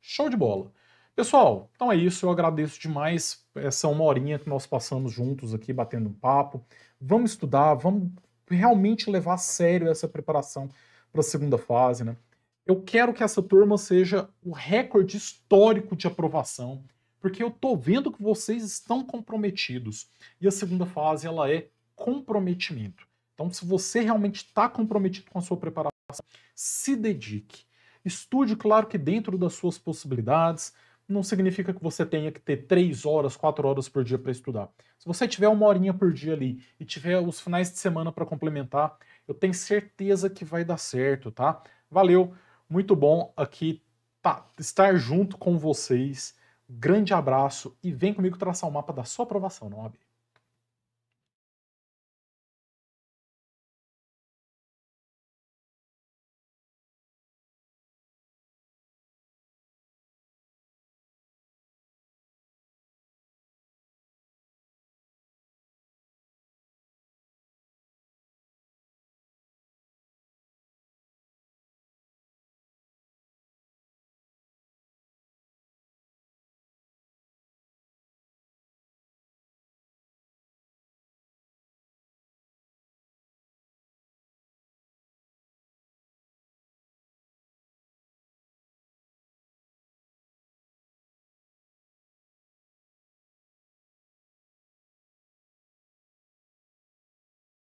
Speaker 1: Show de bola. Pessoal, então é isso. Eu agradeço demais essa uma horinha que nós passamos juntos aqui, batendo um papo. Vamos estudar, vamos realmente levar a sério essa preparação para a segunda fase, né? Eu quero que essa turma seja o recorde histórico de aprovação, porque eu tô vendo que vocês estão comprometidos. E a segunda fase, ela é comprometimento. Então, se você realmente está comprometido com a sua preparação, se dedique. Estude, claro que dentro das suas possibilidades, não significa que você tenha que ter três horas, quatro horas por dia para estudar. Se você tiver uma horinha por dia ali e tiver os finais de semana para complementar, eu tenho certeza que vai dar certo, tá? Valeu, muito bom aqui tá, estar junto com vocês. Grande abraço e vem comigo traçar o mapa da sua aprovação na